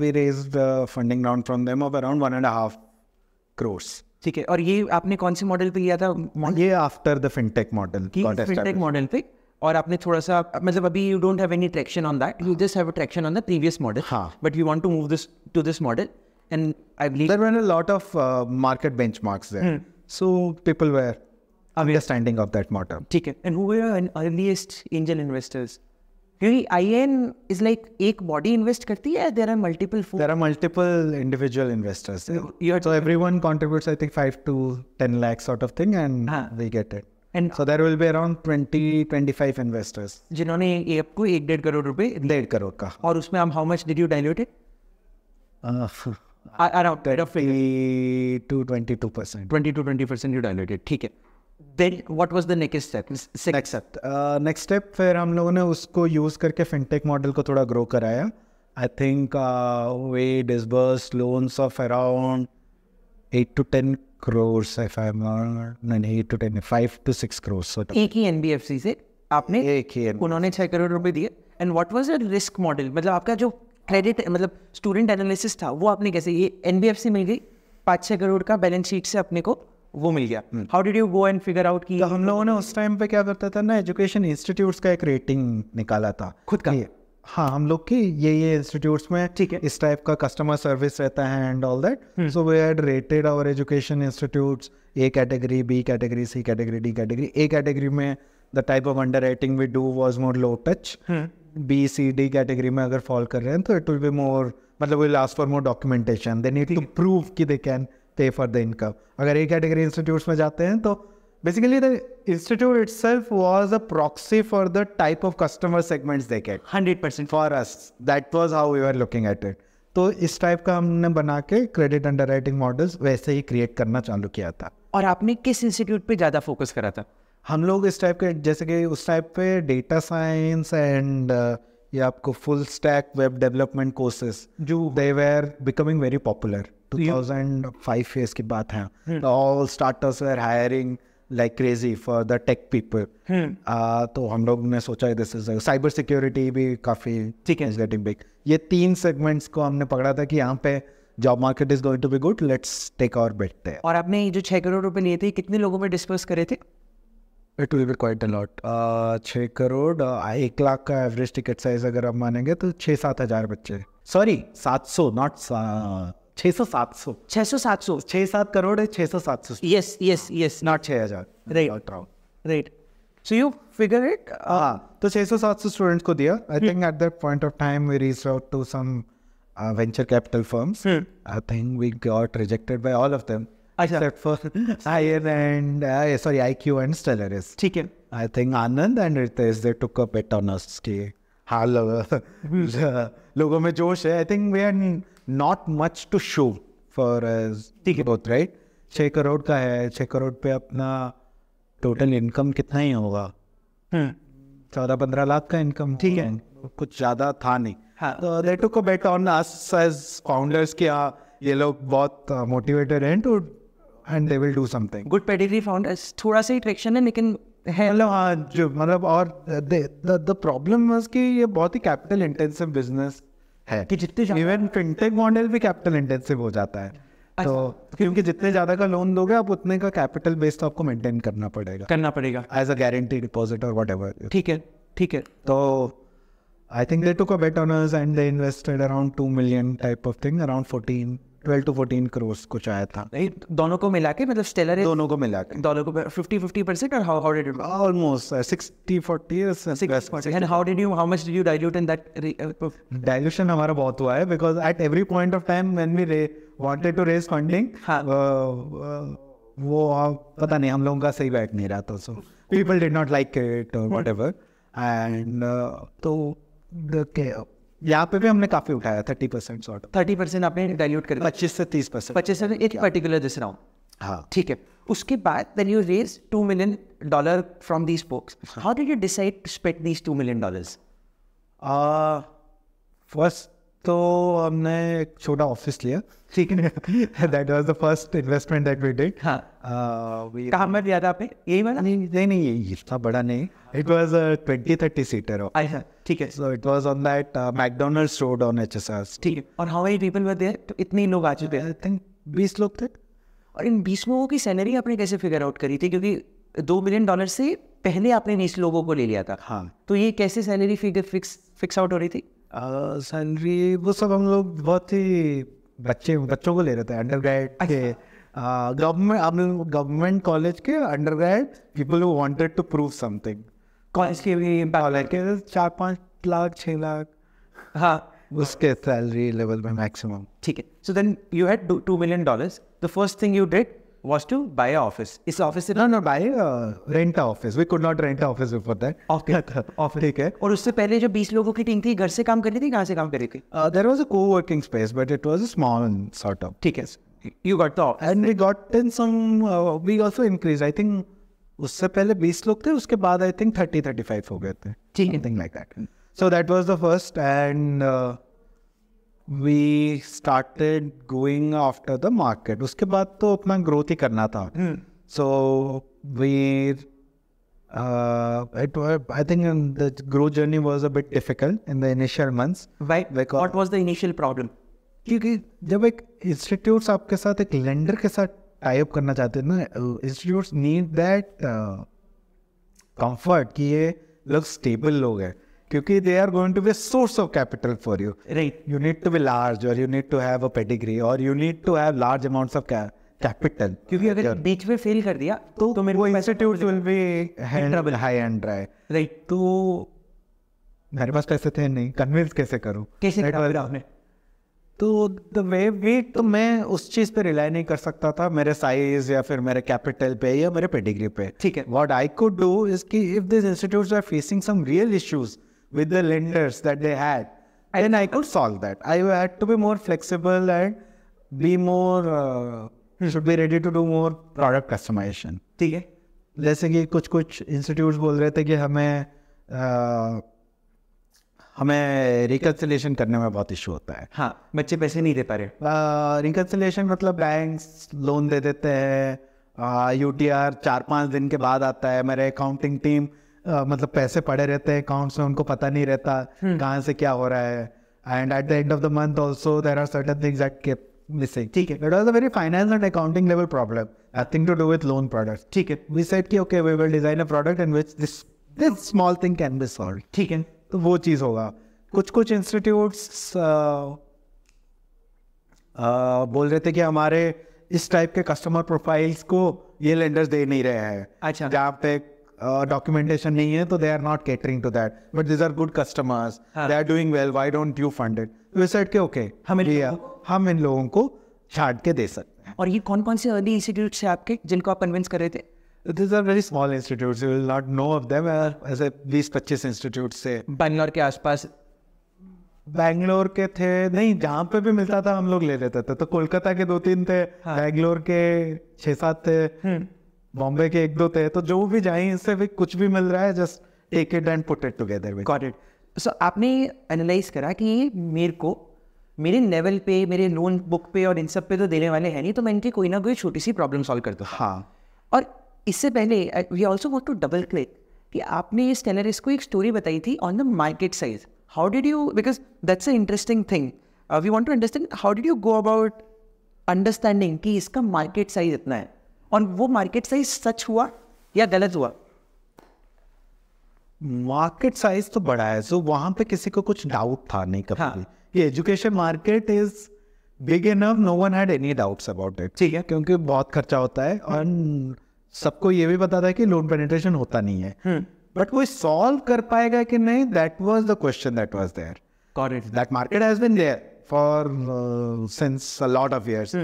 Speaker 1: we raise funding round from them of around
Speaker 2: one and half crores ठीक है और ये आपने कौन से मॉडल पे किया था ये after the fintech model fintech model पे और आपने थोड़ा सा मतलब अभी you don't have any traction on that you just have a traction on the previous model but you want to move this to this model and I believe there were a lot of market benchmarks there so people were understanding of that model ठीक है and who were an earliest angel investors क्योंकि I N is like एक body invest करती है there are multiple there are multiple individual investors
Speaker 1: so everyone contributes I think 5 to 10 lakh sort of thing and they get it
Speaker 2: जिन्होंने up to एक डेढ़ करोड़ रुपए डेढ़ करोड़ का और उसमें हम how much did you dilute it around 30 to 22% 20 to 20% you diluted ठीक है then what was the next step next step
Speaker 1: next step फिर हम लोगों ने उसको यूज करके फिनटेक मॉडल को थोड़ा ग्रो कराया I think we disbursed loans of around eight to ten crores if I'm not नहीं eight to ten five to six crores so एक
Speaker 2: ही एनबीएफसी से आपने एक ही उन्होंने छह करोड़ रुपए दिए and what was your risk model मतलब आपका जो क्रेडिट मतलब स्टूडेंट एनालिसिस था वो आपने कैसे ये एनबीएफसी मिल गई पाँच छः करोड़ का बैलेंस शीट से अपने को वो मिल गया how did you go and figure out कि तो हम लोगों ने उस टाइम पे क्या करता था ना एजुकेशन इंस्टीट्यूट का एक रेटिंग निकाला था खुद का
Speaker 1: हाँ हम लोग की ये ये इंस्टीट्यूट्स में ठीक है इस टाइप का कस्टमर सर्विस रहता है and all that so we had rated our education institutes A category B category C category D category A category में the type of underwriting we do was more low touch B C D category में अगर fall कर रहे हैं तो it will be more मतलब will ask for more documentation they need to prove कि they can pay for the income अगर A category institutes में जाते हैं तो basically the institute itself was a proxy for the type of customer segments they get 100% for us that was how we were looking at it तो इस type का हमने बना के क्रेडिट अंडर राइटिंग मॉडल्स वैसे ही क्रिएट करना चालू किया था
Speaker 2: और आपने किस इंस्टीट्यूट पे ज़्यादा फोकस करा था
Speaker 1: हम लोग इस टाइप के जैसे कि उस टाइप पे डेटा साइंस एंड ये आपको full stack web development courses जो they were becoming very popular two thousand five phase की बात है all starters were hiring like crazy for the tech people तो हम लोग ने सोचा दिस इज साइबर सिक्योरिटी भी काफ़ी ठीक है गेटिंग बिग ये तीन सेगमेंट्स को हमने पकड़ा था कि यहाँ पे job market is going to be good let's take our bet there
Speaker 2: और आपने ये जो छः करोड़ रुपए लिए थे कितने लोगों में डिस्पर्स करे थे
Speaker 1: it will be quite a lot छः करोड़ एक लाख का एवरेज टिकट साइज अगर आप मानेंगे तो छः सात हज़ार बच्चे सॉरी सात सौ नॉट छः सौ सात सौ छः सौ सात सौ छः सात करोड़ है छः सौ सात सौ यस यस यस नॉट छः हज़ार right right So you figure it. Uh, हाँ। तो 600-700 स्टूडेंट्स को दिया I think at that point of time we reach out to some venture capital firms I think we got rejected by all of them except for Iron and uh, sorry IQ and ठीक है. I think Anand and Ritesh they took a bet on us कि हाँ लोगों में जोश है I think we are not much to show for ठीक है बहुत राइट छः करोड़ का है छः करोड़ पे अपना टोटल इनकम कितना ही होगा हम्म। चौदह पंद्रह लाख का इनकम ठीक है कुछ ज़्यादा था नहीं they bet on us as founders कि हाँ, ये लोग बहुत मोटिवेटेड uh, हैं too and they will do something
Speaker 2: good pedigree founders थोड़ा सा ही ट्रैक्शन है लेकिन मतलब हाँ जो मतलब और द प्रॉब्लम वाज कि ये बहुत ही कैपिटल
Speaker 1: इंटेंसिव बिजनेस है कि जितने इवन फिनटेक मॉडल भी कैपिटल इंटेंसिव हो जाता है अच्छा। तो क्योंकि जितने ज्यादा का लोन दोगे आप उतने का कैपिटल बेस तो आपको मेंटेन करना पड़ेगा करना पड़ेगा एज अ गारंटी डिपॉजिट और वट ठीक है ठीक है तो I think they took a bet on us and they invested around two million type of thing around fourteen twelve to fourteen
Speaker 2: crore कुछ आया था दोनों को मिला के मतलब स्टेलर है दोनों को मिला के दोनों को फिफ्टी फिफ्टी परसेंट और how did almost sixty forty and how did you how much did you dilute in that
Speaker 1: dilution हमारा बहुत हुआ है because at every point of time when we wanted to raise funding वो पता नहीं हम लोगों का सही बैठ नहीं रहा था so people did not like it और वट एवर एंड तो
Speaker 2: यहाँ पे भी हमने काफी उठाया thirty percent sort thirty percent आपने डाइल्यूट कर पच्चीस से तीस परसेंट पच्चीस से एक पर्टिकुलर दिस राउंड हाँ ठीक है उसके बाद then you raise two million dollar from these books how did you decide to spend these two million dollars first तो हमने एक छोटा ऑफिस लिया ठीक
Speaker 1: है that was the first investment that we did हां कहां में लिया था आपने यही वाला नहीं नहीं नहीं ये इतना बड़ा नहीं इट वाज अ 20 30 सीटर अच्छा ठीक है so it was on
Speaker 2: that McDonald's road on HSR ठीक है और how many people were there तो इतने लोग आ चुके आई थिंक 20 लोग थे और इन 20 लोगों की सैलरी आपने कैसे फिगर आउट करी थी क्योंकि दो मिलियन डॉलर से पहले आपने इन लोगों को ले लिया था हाँ तो ये कैसे salary figure fix fix out हो रही थी सैलरी वो सब हम लोग बहुत ही बच्चे बच्चों को ले रहे थे
Speaker 1: अंडर ग्रेड के गवर्नमेंट गवर्नमेंट कॉलेज के undergrad people wanted to prove something college के भी कॉलेज के चार पाँच लाख छः लाख हाँ उसके सैलरी लेवल में मैक्सिमम ठीक है so then you had two million
Speaker 2: dollars the first thing you did was to buy an office. Is office in... No, no, buy a rent a office. We could not rent a office before that. Okay. office. ठीक है. और उससे पहले जो 20 लोगों की team थी घर से काम कर रही थी कहाँ से काम कर रही थी?
Speaker 1: there was a co-working
Speaker 2: space but it was a small sort of. ठीक है.
Speaker 1: You got the office. And we got in some, uh, we also increased. I think उससे पहले 20 लोग थे उसके बाद आई थिंक 30 35 हो गए थे. ठीक है. Something like that. So that was the first and uh, we started going after the market उसके बाद तो अपना ग्रोथ ही करना था so hmm. We uh, it was, I think the growth journey was a bit difficult in the initial months. Right. what was the initial problem? क्योंकि जब एक इंस्टीट्यूट्स आपके साथ एक लेंडर के साथ टाइप करना चाहते हैं ना इंस्टीट्यूट्स नीड दैट कंफर्ट कि ये लोग स्टेबल लोग हैं क्योंकि they are going to be source of capital for you right you need to be large और you need to have a pedigree और you need to have large amounts of capital क्योंकि अगर बीच में fail कर दिया तो तो मेरे को institute will be hand high and dry right तो मेरे पास पैसे थे नहीं कन्विंस कैसे करूं कैसे आपने तो द वे वी तो मैं उस चीज़ पे रिलाई नहीं कर सकता था मेरे साइज या फिर मेरे कैपिटल पे या मेरे पेडिग्री पे ठीक है what I could do is कि if this institutes are facing some real issues with the lenders that they had, then I could solve that. I had to be more flexible and be more, uh, should be ready to do more product customization. ठीक है जैसे कि कुछ कुछ institute बोल रहे थे कि हमें आ, हमें रिकन्सिलेशन करने में बहुत इशू होता है हाँ बच्चे पैसे नहीं दे पा रहे रिकन्सिलेशन मतलब बैंक्स लोन दे देते हैं यू टी आर चार पाँच दिन के बाद आता है मेरे अकाउंटिंग टीम uh, मतलब पैसे पड़े रहते हैं अकाउंट्स में उनको पता नहीं रहता hmm. कहाँ से क्या हो रहा है and at the end of the month also there are certain things that kept missing ठीक है it was a very finance and accounting level problem I think to do with loan product ठीक है we said की okay we will design a product and which this this small thing can be solve ठीक है तो वो चीज़ होगा कुछ कुछ इंस्टीट्यूट्स बोल रहे थे कि हमारे इस टाइप के कस्टमर प्रोफाइल्स को ये लेंडर्स दे नहीं रहे हैं अच्छा जहाँ पे डॉक्यूमेंटेशन uh, नहीं है तो they are not catering to that but this are good customers they are doing well why don't you fund it we said के ओके हम इन हम इन लोगों को छाट के दे
Speaker 2: सकते हैं और ये कौन कौन से अर्ली इंस्टीट्यूट है आपके जिनको आप कन्विंस कर रहे थे
Speaker 1: this are very small institute you will not know of them ए बीस पच्चीस इंस्टीट्यूट से बैंगलोर के आसपास बैंगलोर के थे नहीं जहाँ पे भी मिलता था हम लोग ले लेते थे तो कोलकाता के दो तीन थे हाँ. बैंगलोर के छह सात थे हम्म। बॉम्बे के एक दो थे तो जो भी जाए
Speaker 2: इससे भी कुछ भी मिल रहा है just take it and put it together with got it so आपने एनालाइज करा कि मेरे को मेरे लेवल पे मेरे लोन बुक पे और इन सब पे तो देने वाले हैं नहीं तो मैं इनकी कोई ना कोई छोटी सी प्रॉब्लम सॉल्व कर दो हाँ और इससे पहले we also want to double click कि आपने इस टेलरिस को एक स्टोरी बताई थी on the market size how did you because that's a interesting thing we want to understand how did you go about understanding कि इसका मार्केट साइज इतना है और वो मार्केट साइज सच हुआ या गलत हुआ
Speaker 1: मार्केट साइज तो बड़ा है सो वहां पे किसी को कुछ डाउट था नहीं कभी हाँ. ये education market is big enough no one had any doubts about it ठीक है क्योंकि बहुत खर्चा होता है और सबको ये भी पता था कि लोन पेनिट्रेशन होता नहीं है बट हम्म। वो सॉल्व कर पाएगा कि नहीं that was the question that was there correct that market has been there for since a lot of years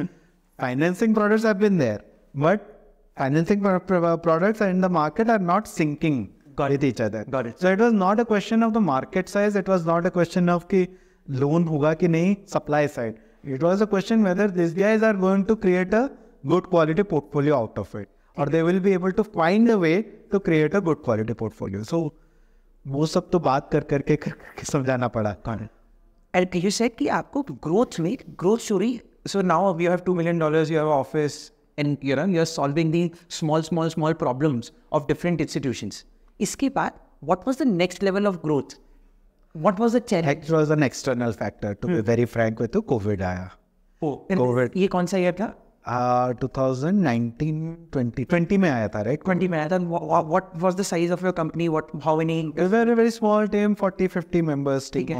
Speaker 1: financing products have been there But financing products in the market are not syncing Got with it. each other. Got it. So it was not a question of the market size. It was not a question of ki loan hoga ki nahi supply side. It was a question whether these guys are going to create a good quality portfolio out of it, or they will be able to find a way to
Speaker 2: create a good quality portfolio. So वो सब तो बात कर करके कर करके समझाना पड़ा कॉन्ट एंड यू सेड कि आपको ग्रोथ में growth story so now you have two million dollars you have office and you know you're solving the small small small problems of different institutions iske baad what was the next level of growth what was the challenge it was an external factor to be hmm. very frank with you covid aaya oh covid ye kaun sa year
Speaker 1: tha uh, 2019, 20, 20 mein right? 20 mein then wh- what
Speaker 2: was the size of your company? What, how many? It
Speaker 1: was a very, very small team, 40, 50 members Okay.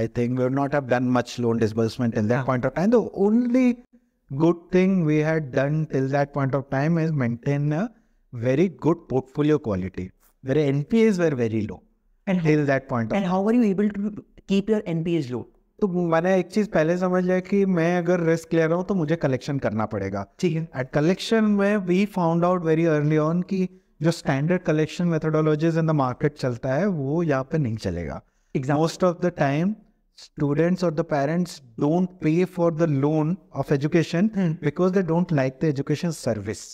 Speaker 1: I think we would not have done much loan disbursement in that point of time. The only good thing we had done till that point of time is maintain a very good portfolio quality. Where NPAs were very low and till how, that point. And how were you able to keep your NPAs low? तो मैंने एक चीज पहले समझ लिया कि मैं अगर रिस्क ले रहा हूँ तो मुझे कलेक्शन करना पड़ेगा ठीक है एट कलेक्शन में we found out very early on कि जो standard collection methodologies in the market चलता है वो यहाँ पे नहीं चलेगा most of the time students or the parents don't pay for the loan of education hmm. because they don't like the education service.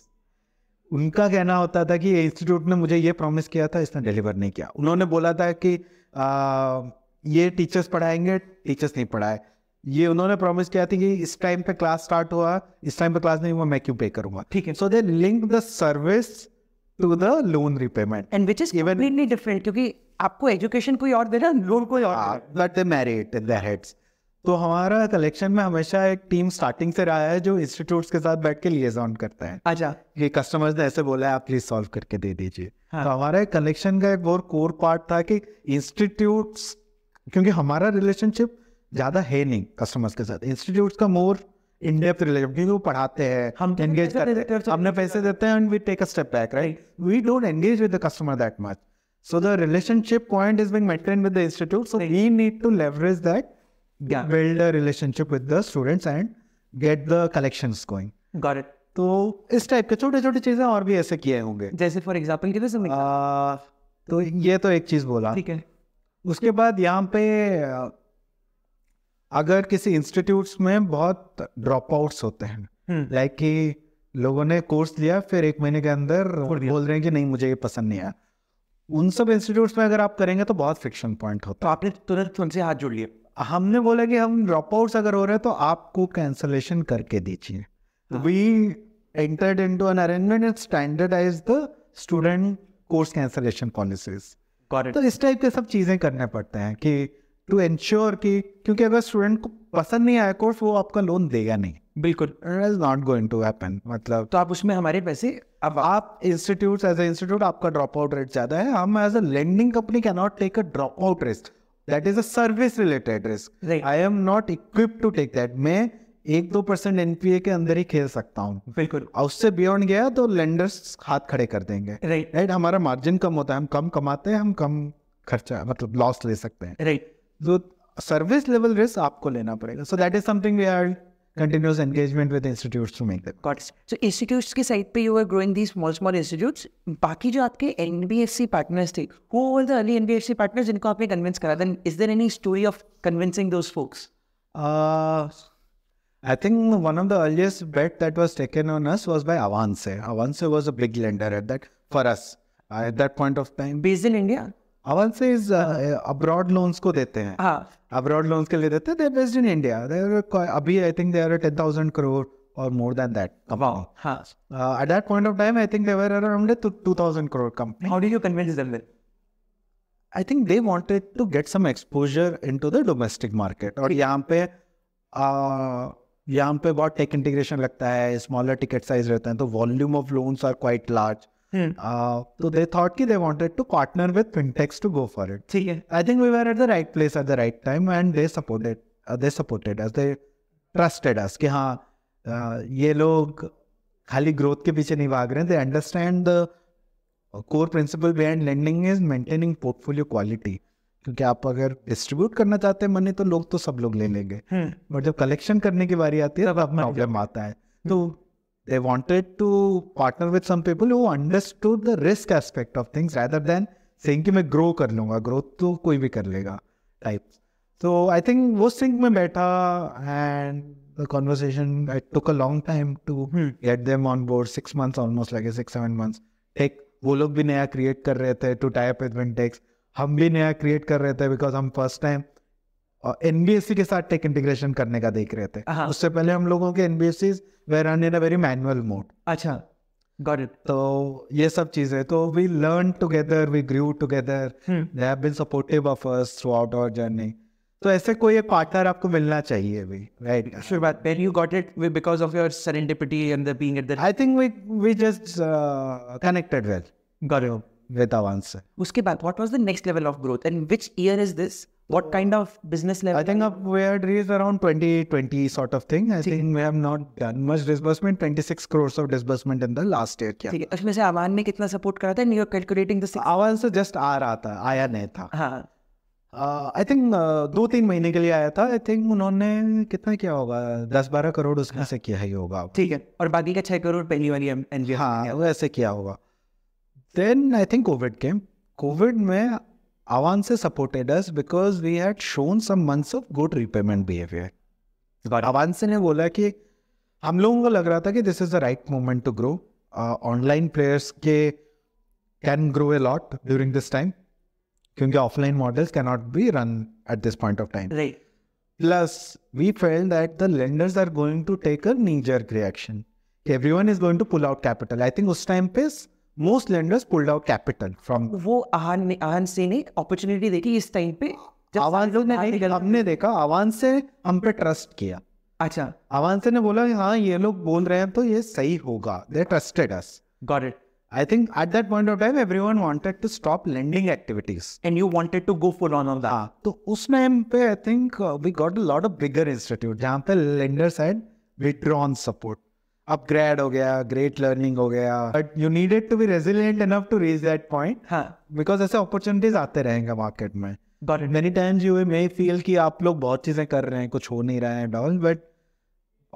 Speaker 1: उनका कहना होता था कि इंस्टीट्यूट ने मुझे ये प्रॉमिस किया था इसने डिलीवर नहीं किया उन्होंने बोला था कि आ, ये टीचर्स पढ़ाएंगे टीचर्स नहीं पढ़ाए ये उन्होंने प्रॉमिस किया था कि इस टाइम पे क्लास स्टार्ट हुआ इस टाइम पे क्लास नहीं हुआ मैं क्यों पे करूंगा ठीक है so they link the service to the loan repayment and which is even different क्योंकि आपको एजुकेशन कोई और दे देना लोन कोई और but they merit in their heads तो हमारा कलेक्शन में हमेशा एक टीम स्टार्टिंग से रहा है जो इंस्टीट्यूट्स के साथ बैठ के लिएजॉन करता है अच्छा ये कस्टमर्स ने ऐसे बोला है आप प्लीज सॉल्व करके दे दीजिए हाँ. तो हमारा कलेक्शन का एक और कोर पार्ट था कि इंस्टीट्यूट्स क्योंकि हमारा रिलेशनशिप ज़्यादा है नहीं कस्टमर्स के साथ इंस्टीट्यूट का मोर इन रिलेशन क्योंकि वो पढ़ाते हैं हम एंगेज तो करते हैं हमने पैसे देते हैं and we take a step back right we don't engage with the customer that much So the relationship point is being maintained with the institute. So we need to leverage that, yeah. build a relationship with the students and get the collections going. Got it. तो इस type के छोटे छोटे चीजें और भी ऐसे किए होंगे जैसे फॉर एग्जाम्पल give तो ये तो एक चीज बोला ठीक है उसके बाद यहाँ पे अगर किसी इंस्टीट्यूट में बहुत ड्रॉप आउट होते हैं लाइक कि लोगों ने कोर्स लिया फिर एक महीने के अंदर बोल रहे हैं कि नहीं मुझे ये पसंद नहीं आया उन सब इंस्टीट्यूट में अगर आप करेंगे तो बहुत फ्रिक्शन पॉइंट होता है तो आपने तुरंत उनसे हाथ जोड़ लिए हमने बोला कि हम ड्रॉप आउट अगर हो रहे हैं तो आपको कैंसलेशन करके दीजिए we entered into an arrangement and standardise the student course cancellation policies तो इस टाइप के सब चीज़ें करने पड़ते हैं कि टू इंश्योर कि क्योंकि अगर स्टूडेंट को पसंद नहीं आया कोर्स वो आपका लोन देगा नहीं बिल्कुल नॉट गोइंग टू हैपन मतलब तो आप उसमें हमारे पैसे अब आप इंस्टीट्यूट एज ए इंस्टीट्यूट आपका ड्रॉप आउट रेट ज्यादा है हम as a lending company can not take a drop out risk that is a service related risk I am not equip to take that मैं एक दो percent NPA के अंदर ही खेल सकता हूँ बिल्कुल और उससे बियॉन्ड गया तो लेंडर्स हाथ खड़े कर देंगे राइट right. right, हमारा मार्जिन कम होता है हम कम कमाते हैं हम कम खर्चा मतलब लॉस ले सकते हैं राइट right. तो सर्विस लेवल रिस्क आपको लेना पड़ेगा so that is something we are continuous engagement with institutes to make them.
Speaker 2: Got it. So institutes के side पे you were growing these small small institutes. Baki jo aapke NBFC partners थे, who were the early NBFC partners जिनको aapne convince करा? Then is there any story of convincing those folks?
Speaker 1: Uh, I think one of the earliest bet that was taken on us was by Avance. Avance was a big lender at that for us uh, at that point of time. Based in India. Avanse से is abroad loans को देते हैं abroad हाँ। Loans के लिए देते हैं based in India अभी आई थिंक आर करोड़ और मोर देन दैट हां at that point of time I think around 2000 crore company how do you convince them I think they wanted to get some exposure into the domestic market और यहाँ पे uh, यहाँ पे बहुत take integration लगता है smaller ticket size रहता है तो volume of loans are quite large they understand core principle behind is maintaining quality क्योंकि आप अगर डिस्ट्रीब्यूट करना चाहते हैं मनी तो लोग तो सब लोग ले लेंगे बट hmm. जब कलेक्शन करने की बारी आती है है hmm. तो They wanted to partner with some people who understood the risk aspect of things rather than saying कि मैं grow कर लूँगा growth तो कोई भी कर type. So I think वो sync were beta and the conversation it took a long time to hmm. get them on board six months almost like a six seven months tech वो लोग भी नया create कर रहे थे to tie up with Vintex हम भी नया create कर रहे थे because हम first time एनबीएससी के साथ टेक इंटीग्रेशन करने का देख रहे थे हाँ। उससे पहले हम लोगों के NBSC were run in a very manual mode अच्छा गॉट इट तो ये सब चीजें तो we learn together we grew together they have been supportive of us throughout our journey तो ऐसे कोई एक पार्टनर आपको मिलना चाहिए भी राइट श्योर बात when you got it because of your
Speaker 2: serendipity and the being at the I think we we just connected well got it with Avanse उसके बाद what was the next level of growth and which year is this What kind of business level? I think we had raised around 20, 20 sort of thing. I See. think we have not done much
Speaker 1: disbursement. 26 crores of disbursement in the last year. ठीक
Speaker 2: usme se से ne kitna support kara tha था? You are calculating the Avanse से just aa raha tha aaya nahi tha ha I think दो
Speaker 1: तीन महीने के लिए आया था आई थिंक उन्होंने कितना किया होगा दस बारह करोड़ उसमें से किया ही होगा ठीक है और
Speaker 2: बाकी का छह करोड़ पहली
Speaker 1: वाली एनजीओ हाँ वैसे किया होगा देन आई थिंक कोविड के कोविड में Avance supported us because we had shown some months of good repayment behavior. But Avance ne bola ki this is the right moment to grow. Uh, online players can grow a lot during this time क्योंकि offline models cannot be run at this point of time. Plus, we felt that the lenders are going to take a knee-jerk reaction. Everyone is going to pull out capital. I think उस time most lenders pulled out capital from
Speaker 2: वो आहान ने आहान से ने opportunity देखी इस time पे आवान लोग ने हमने देखा आवान से हम पे ट्रस्ट किया अच्छा आवान से ने बोला हाँ ये लोग
Speaker 1: बोल रहे हैं तो ये सही होगा they trusted us got it I think at that point of time, everyone wanted to stop lending activities. And you wanted to go full on on that. हाँ, तो उस टाइम पे I think uh, we got a lot of bigger institute जहाँ पे lenders had withdrawn support. UpGrad हो गया Great Learning हो गया but you needed to be resilient enough to reach that point because ऐसे अपॉर्चुनिटीज आते रहेंगे मार्केट में but many times you may feel कि आप लोग बहुत चीजें कर रहे हैं कुछ हो नहीं रहा है डॉल but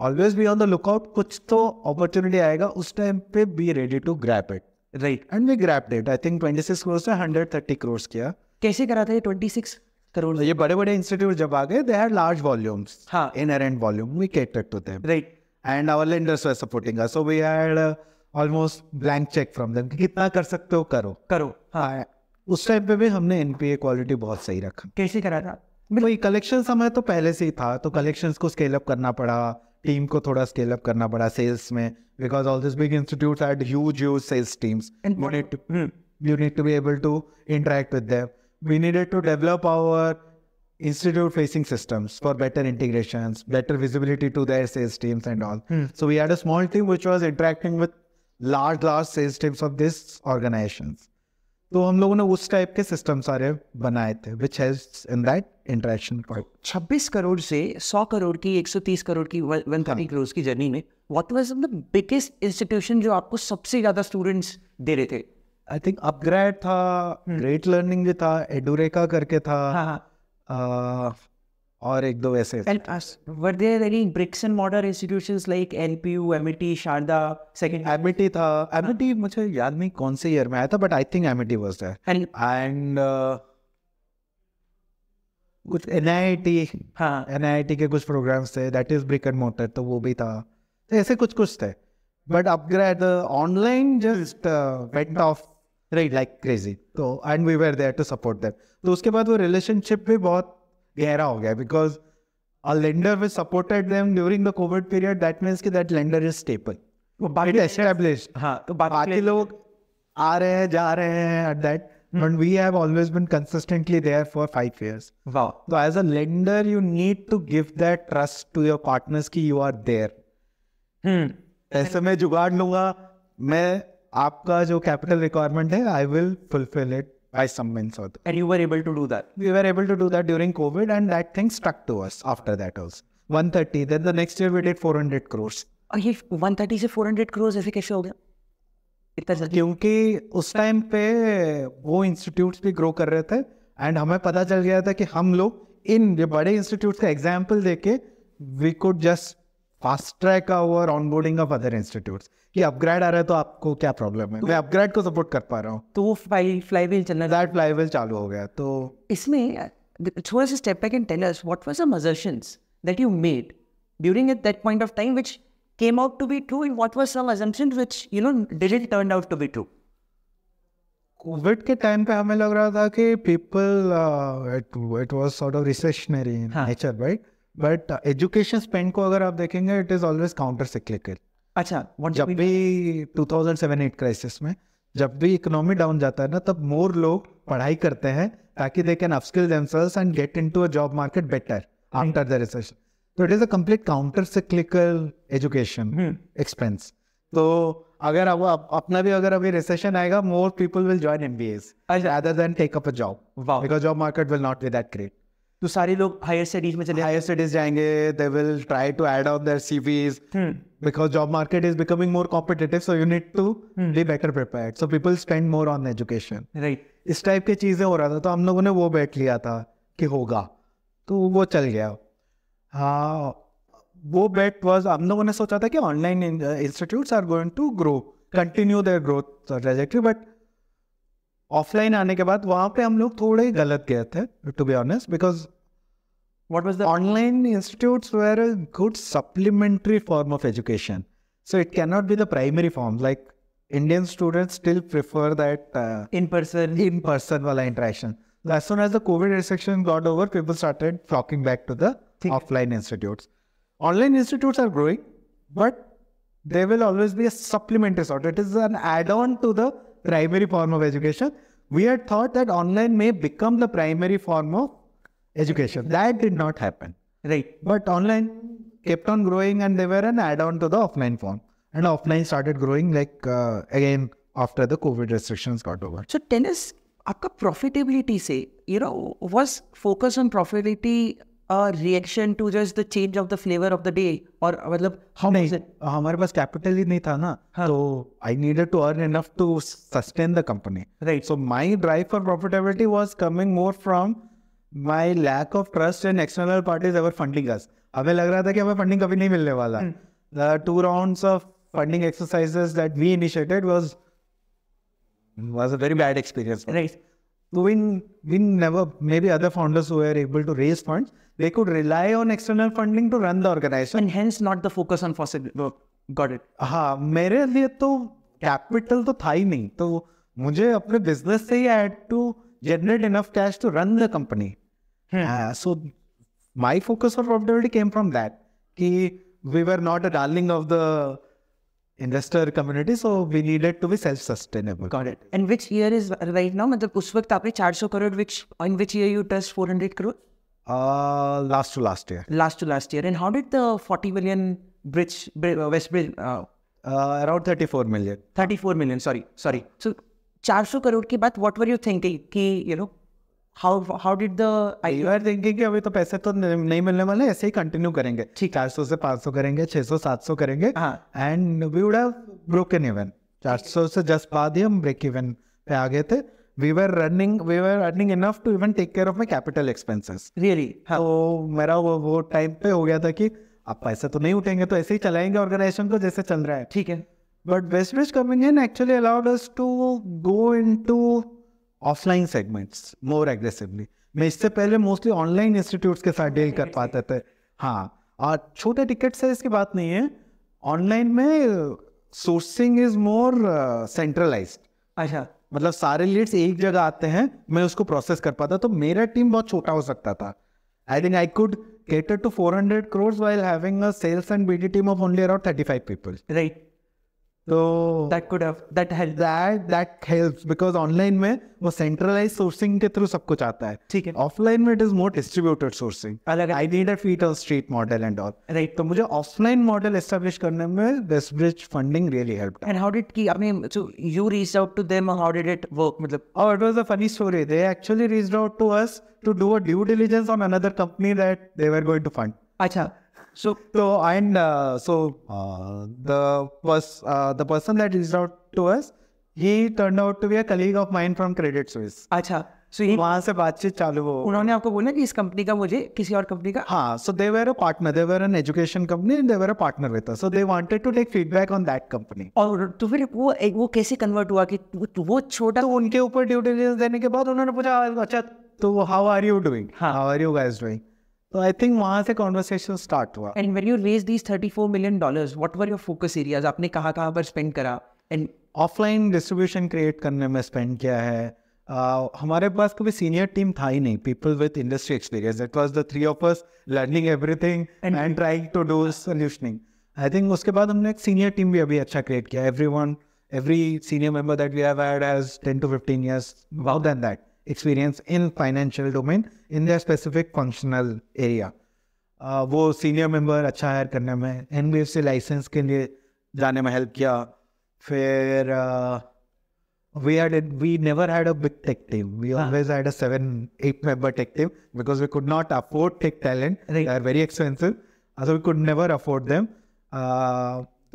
Speaker 1: always be on the lookout कुछ तो अपॉर्चुनिटी आएगा उस टाइम पे be ready to grab it right and we grab it I think twenty six crore से हंड्रेड थर्टी करोड़ किया कैसे करा था ये सिक्स करोड़ ये बड़े बड़े इंस्टीट्यूट जब आ गए दे हैड लार्ज वॉल्यूम्स हाँ in er and volume we catered to them right and our lenders were supporting so we had almost blank check from them कि कितना कर सकते हो करो करो हाँ, हाँ उस टाइम पे भी हमने एनपीए क्वालिटी बहुत सही रखा कैसे करा था वही कलेक्शन समय तो पहले से ही था तो कलेक्शन को स्केल अप करना पड़ा टीम को थोड़ा स्केल अप करना पड़ा सेल्स में because all this big institute had huge huge sales teams you need to be able to interact with them we needed to develop our institute facing systems for better integrations, better visibility to their sales teams and all. Hmm. So we had a small team which was interacting with large, large sales teams of these organizations.
Speaker 2: तो हम लोगों ने उस type के system सारे बनाए थे which helps in that interaction point 26 crore से 100 करोड़ की 130 करोड़ की 130 करोड़ की जर्नी में what was the biggest institution जो आपको सबसे ज्यादा स्टूडेंट्स दे रहे थे आई थिंक
Speaker 1: अपग्रेड था ग्रेट hmm. लर्निंग भी था एडुरेका करके था हाँ, हाँ. और एक दो ऐसे
Speaker 2: were there any bricks and institutions like NPU Amity Sharda second Amity था एमिटी uh-huh. मुझे याद नहीं कौन से ईयर में आया था but I think
Speaker 1: Amity was there and कुछ एनआईटी हाँ एनआईटी के कुछ प्रोग्राम्स थे that is brick and mortar तो वो भी था तो ऐसे कुछ कुछ थे but upGrad online just went off right like crazy तो and we were there to support that तो उसके बाद वो रिलेशनशिप भी बहुत गहरा हो गया because a lender which supported them during the Covid period that means कि दैट लेंडर इज स्टेपल वो बाकी एस्टेब्लिश हाँ तो बाकी लोग आ रहे हैं जा रहे हैं at that hmm. but we have always been consistently there for five years. Wow. So as a lender, you need to give that trust to your partners कि you are there. Hmm. ऐसे मैं जुगाड़ लूंगा मैं आपका जो capital requirement है I will fulfil it by some means and you are able to do that we are able to do that during Covid and that thing struck to us after that also one thirty then the next year we did four hundred crores ये
Speaker 2: one thirty से four hundred crores ऐसे कैसे हो गया
Speaker 1: क्योंकि उस time पे वो इंस्टीट्यूट्स भी ग्रो कर रहे थे एंड हमें पता चल गया था कि हम लोग इन बड़े इंस्टीट्यूट्स का एग्जाम्पल देके we could just fast track और ऑनबोर्डिंग ऑफ अदर इंस्टीट्यूट कि अपग्रेड आ रहा है तो आपको क्या प्रॉब्लम है तो, मैं अपग्रेड को सपोर्ट कर पा रहा हूँ तो वो
Speaker 2: फ्लाई फ्लाईवील चलना दैट फ्लाईवील चालू हो गया तो इसमें थोड़ा सा step back and tell us what was some assumptions that you made during at that point of time which came out to be true and what were some assumptions you know know it turn out to be true
Speaker 1: Covid के time पे हमें लग रहा था कि people it it was sort of recessionary nature right but education spend को अगर आप देखेंगे it is always counter cyclical अच्छा जब भी 2007-8 क्राइसिस में जब भी इकोनॉमी डाउन जाता है ना तब मोर लोग पढ़ाई करते हैं ताकि they can upskill themselves and get into a job market better after the recession तो it is a complete counter cyclical education expense तो अगर अब अपना भी अगर अभी रिसेशन आएगा more people will join MBAs other than take up a job because job market will not be that great तो सारे लोग हायर स्टडीज में चले हायर स्टडीज जाएंगे they will try to add on their CVs because job market is becoming more competitive so you need to be better prepared so people spend more on education right इस type के चीजें हो रहा था तो हम लोगों ने वो बैठ लिया था कि होगा तो वो चल गया हाँ वो बेट वॉज हम लोगों ने सोचा था कि online institute are going to grow continue their growth trajectory but offline आने के बाद वहाँ पे हम लोग थोड़े गलत गए थे to be honest because what was the online institutes were a good supplementary form of education so it cannot be the primary form like indian students still prefer that uh, in person in person wala interaction so as soon as the covid restriction got over people started flocking back to the offline institutes online institutes are growing but they will always be a supplementary sort it is an add on to the primary form of education. We had thought that online may become the primary form of education. That did not happen. Right. But online kept on growing and they were an add-on to the offline form. And offline started growing like uh, again after the COVID restrictions got over.
Speaker 2: So tennis, आपका profitability say, you know, was focus on profitability reaction to just the change of the flavour of the day और मतलब how नहीं हमारे पास
Speaker 1: capital ही नहीं था ना हाँ। तो I needed to earn enough to sustain the company right so my drive for profitability was coming more from my lack of trust and external parties ever funding us हमें लग रहा था कि हमें फंडिंग कभी नहीं मिलने वाला the two rounds of funding exercises that we initiated was was a very bad experience right win win never maybe other founders who were able to raise funds they could rely on external funding to run the organization and hence not the focus on fossil fuel uh, got it हाँ मेरे लिए तो capital तो था ही नहीं तो मुझे अपने business से ही add to generate enough cash to run the company hmm. ah, so my focus on profitability came from that कि we were not a darling of the investor community, so we needed to be self-sustainable. Got it.
Speaker 2: And which year is uh, right now? मतलब उस वक्त आपने 400 crore which in which year you touched 400 crore? Uh, last to last year. Last to last year. And how did the 40 million bridge, uh, West Bridge? Uh, uh, around 34 million. 34 million. Sorry, sorry. So 400 crore. But what were you thinking? कि you know how how did the I R thinking कि अभी तो पैसे तो
Speaker 1: नहीं मिलने वाले ऐसे ही कंटिन्यू करेंगे चार सौ से पाँच सौ करेंगे छः सौ सात सौ करेंगे and we would have broken even चार सौ से जस्ट बाद ही हम ब्रेक इवन पे आ गए थे we were running we were running enough to even take care of my capital expenses really तो मेरा वो वो टाइम पे हो गया था कि अब पैसे तो नहीं उठेंगे तो ऐसे ही चलाएंगे ऑर्गेनाइजेशन को जैसे चल रहा है ठीक है but west which coming in actually allowed us to go into offline segments more aggressively मैं इससे पहले मोस्टली ऑनलाइन इंस्टीट्यूट्स के साथ डील कर पाते थे हाँ और छोटे टिकट साइज की बात नहीं है ऑनलाइन में सोर्सिंग इज मोर सेंट्रलाइज अच्छा मतलब सारे लीड्स एक जगह आते हैं मैं उसको प्रोसेस कर पाता तो मेरा टीम बहुत छोटा हो सकता था I think I could cater cater to 400 crores while having sales and BD team of only around thirty five people right तो that could have that help that that helps because online में वो centralise sourcing के through सब कुछ आता है ठीक है ऑफलाइन में it is more distributed sourcing अलग I need a feet on street model and all right तो मुझे ऑफलाइन मॉडल एस्टैब्लिश करने में this bridge funding really helped
Speaker 2: and how did की I mean so you reach out to them how did it work मतलब और it was a funny story they actually reached out to us to do a due diligence on another company
Speaker 1: that they were going to fund अच्छा So, so and uh, so uh, the was uh, the person that reached out to us, he turned out to be a colleague of mine from Credit Suisse. acha अच्छा, so he, वहाँ से बातचीत चालू हो
Speaker 2: उन्होंने आपको बोला कि इस कंपनी का मुझे किसी और
Speaker 1: कंपनी का हाँ so they were a partner they were an education company they were a partner with so they wanted to take feedback on that company
Speaker 2: और तो फिर वो एक वो कैसे कन्वर्ट हुआ कि तो वो छोटा तो उनके ऊपर
Speaker 1: ड्यू डिलीजेंस देने के बाद उन्होंने पूछा अच्छा तो how are you doing how are you guys doing तो आई थिंक वहाँ से कॉन्वर्सेशन स्टार्ट हुआ
Speaker 2: and when you raise these thirty four million dollar what were your focus areas आपने कहा कहाँ पर स्पेंड करा एंड
Speaker 1: ऑफलाइन डिस्ट्रीब्यूशन क्रिएट करने में स्पेंड किया है uh, हमारे पास कभी सीनियर टीम था ही नहीं people with industry experience it was the three of us learning everything and trying to do solutioning I think उसके बाद हमने एक सीनियर टीम भी अभी अच्छा क्रिएट किया every one every senior member that we have had has ten to fifteen years wow than that experience in financial domain in their specific functional area वो senior member अच्छा hire करने में N B F C licence के लिए जाने में help किया फिर we had we never had a big tech team we always had a seven eight member tech team because we could not afford tech talent they are very expensive so we could never afford them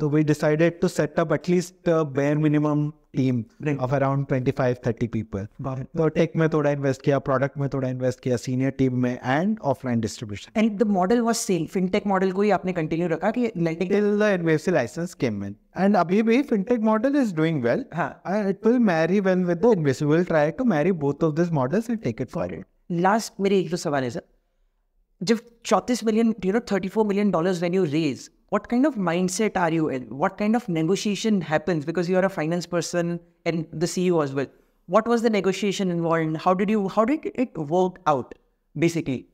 Speaker 1: So तो we decided to set up at least a bare minimum team of around 25 30 people तो tech में थोड़ा invest किया product में थोड़ा invest किया senior team में and offline distribution
Speaker 2: and the model was same fintech model को ही आपने कंटिन्यू रखा कि till the NBFC licence came
Speaker 1: in and अभी भी fintech model is doing well it will marry well with the NBFC will try to marry both of this models and take it forward
Speaker 2: last मेरे एक दो सवाल है sir जब चौंतीस million you know thirty four million dollars when you raise what kind of mindset are you in? What kind of negotiation happens? Because you are a finance person and the CEO as well. What was the negotiation involved? How did you how did it work out basically?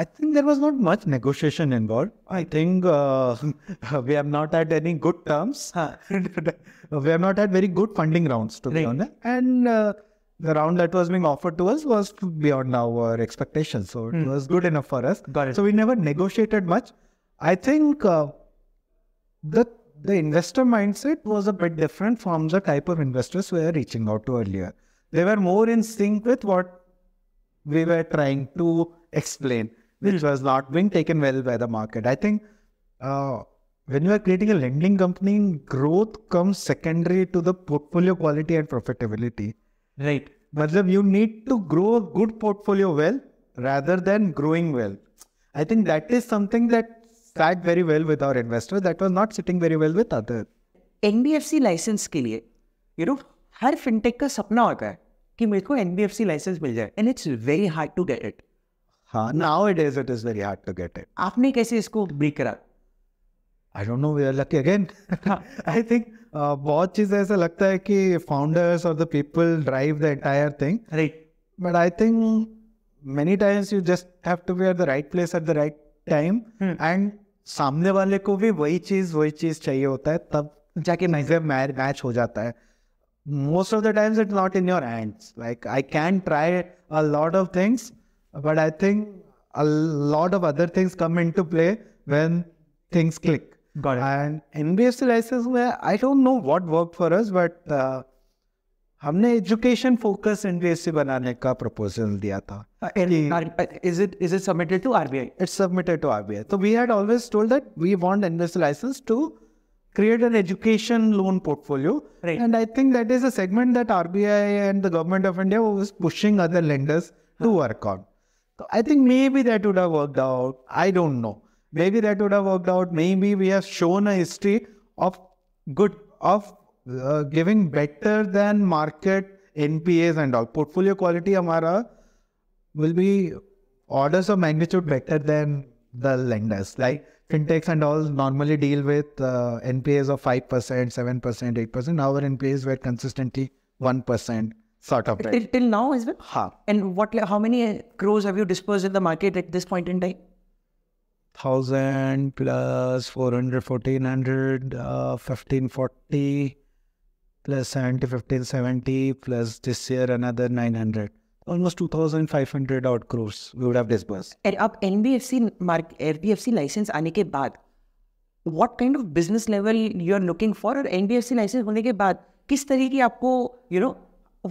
Speaker 2: I think
Speaker 1: there was not much negotiation involved. I think uh, we have not had any good terms. we have not had very good funding rounds, to right. be honest. And uh, the round that was being offered to us was beyond our expectations. So it hmm. was good enough for us. So we never negotiated much. I think uh, the the investor mindset was a bit different from the type of investors we were reaching out to earlier. They were more in sync with what we were trying to explain, which was not being taken well by the market. I think uh, when you are creating a lending company, growth comes secondary to the portfolio quality and profitability. Right. Matlab, you need to grow a good portfolio well rather than growing well.
Speaker 2: I think that is something that sat very well with our investors that was not sitting very well with others. NBFC license ke liye, you know, har fintech ka sapna hota hai ki mereko NBFC license mil jaye and it's very hard to get it. Ha, nowadays it is very hard to get it. Aapne kaise isko break kara? I don't know, we are lucky again.
Speaker 1: I think uh, बहुत चीज़ें ऐसा लगता है कि founders or the people drive the entire thing. Right. But I think many times you just have to be at the right place at the right time hmm. and सामने वाले को भी वही चीज वही चीज चाहिए होता है तब जाके मैजे मैच मैच हो जाता है most of the times it not in your hands like I can try a lot of things but I think a lot of other things come in to play when things click and N B F C licence में I don't know what work for us but हमने education focus NBFC बनाने का proposal दिया था is uh, uh, Is it submitted to RBI? It's submitted to RBI. So we had always told that we want want license to create an education loan portfolio and i think that is a segment that rbi and the government of india was pushing other lenders to work on so i think maybe that would have worked out i don't know maybe that would have worked out maybe we have shown a history of good of uh, giving better than market NPAs and all. Portfolio quality amara will be orders of magnitude better than the lenders. Like fintechs and all normally deal with uh, NPAs of 5%, 7%, 8%. Our NPAs were consistently 1% sort of. Till,
Speaker 2: till now as well? Ha. And what? how many crores have you dispersed in the market at this point in time?
Speaker 1: 1000 plus 400, 1400, uh, 1540. plus 70, 15, 70, plus this year another 900. Almost 2,500 odd crores we would have disbursed.
Speaker 2: And अब NBFC mark NBFC license आने के बाद what kind of business level you're looking for और NBFC license होने के बाद किस तरह की आपको you know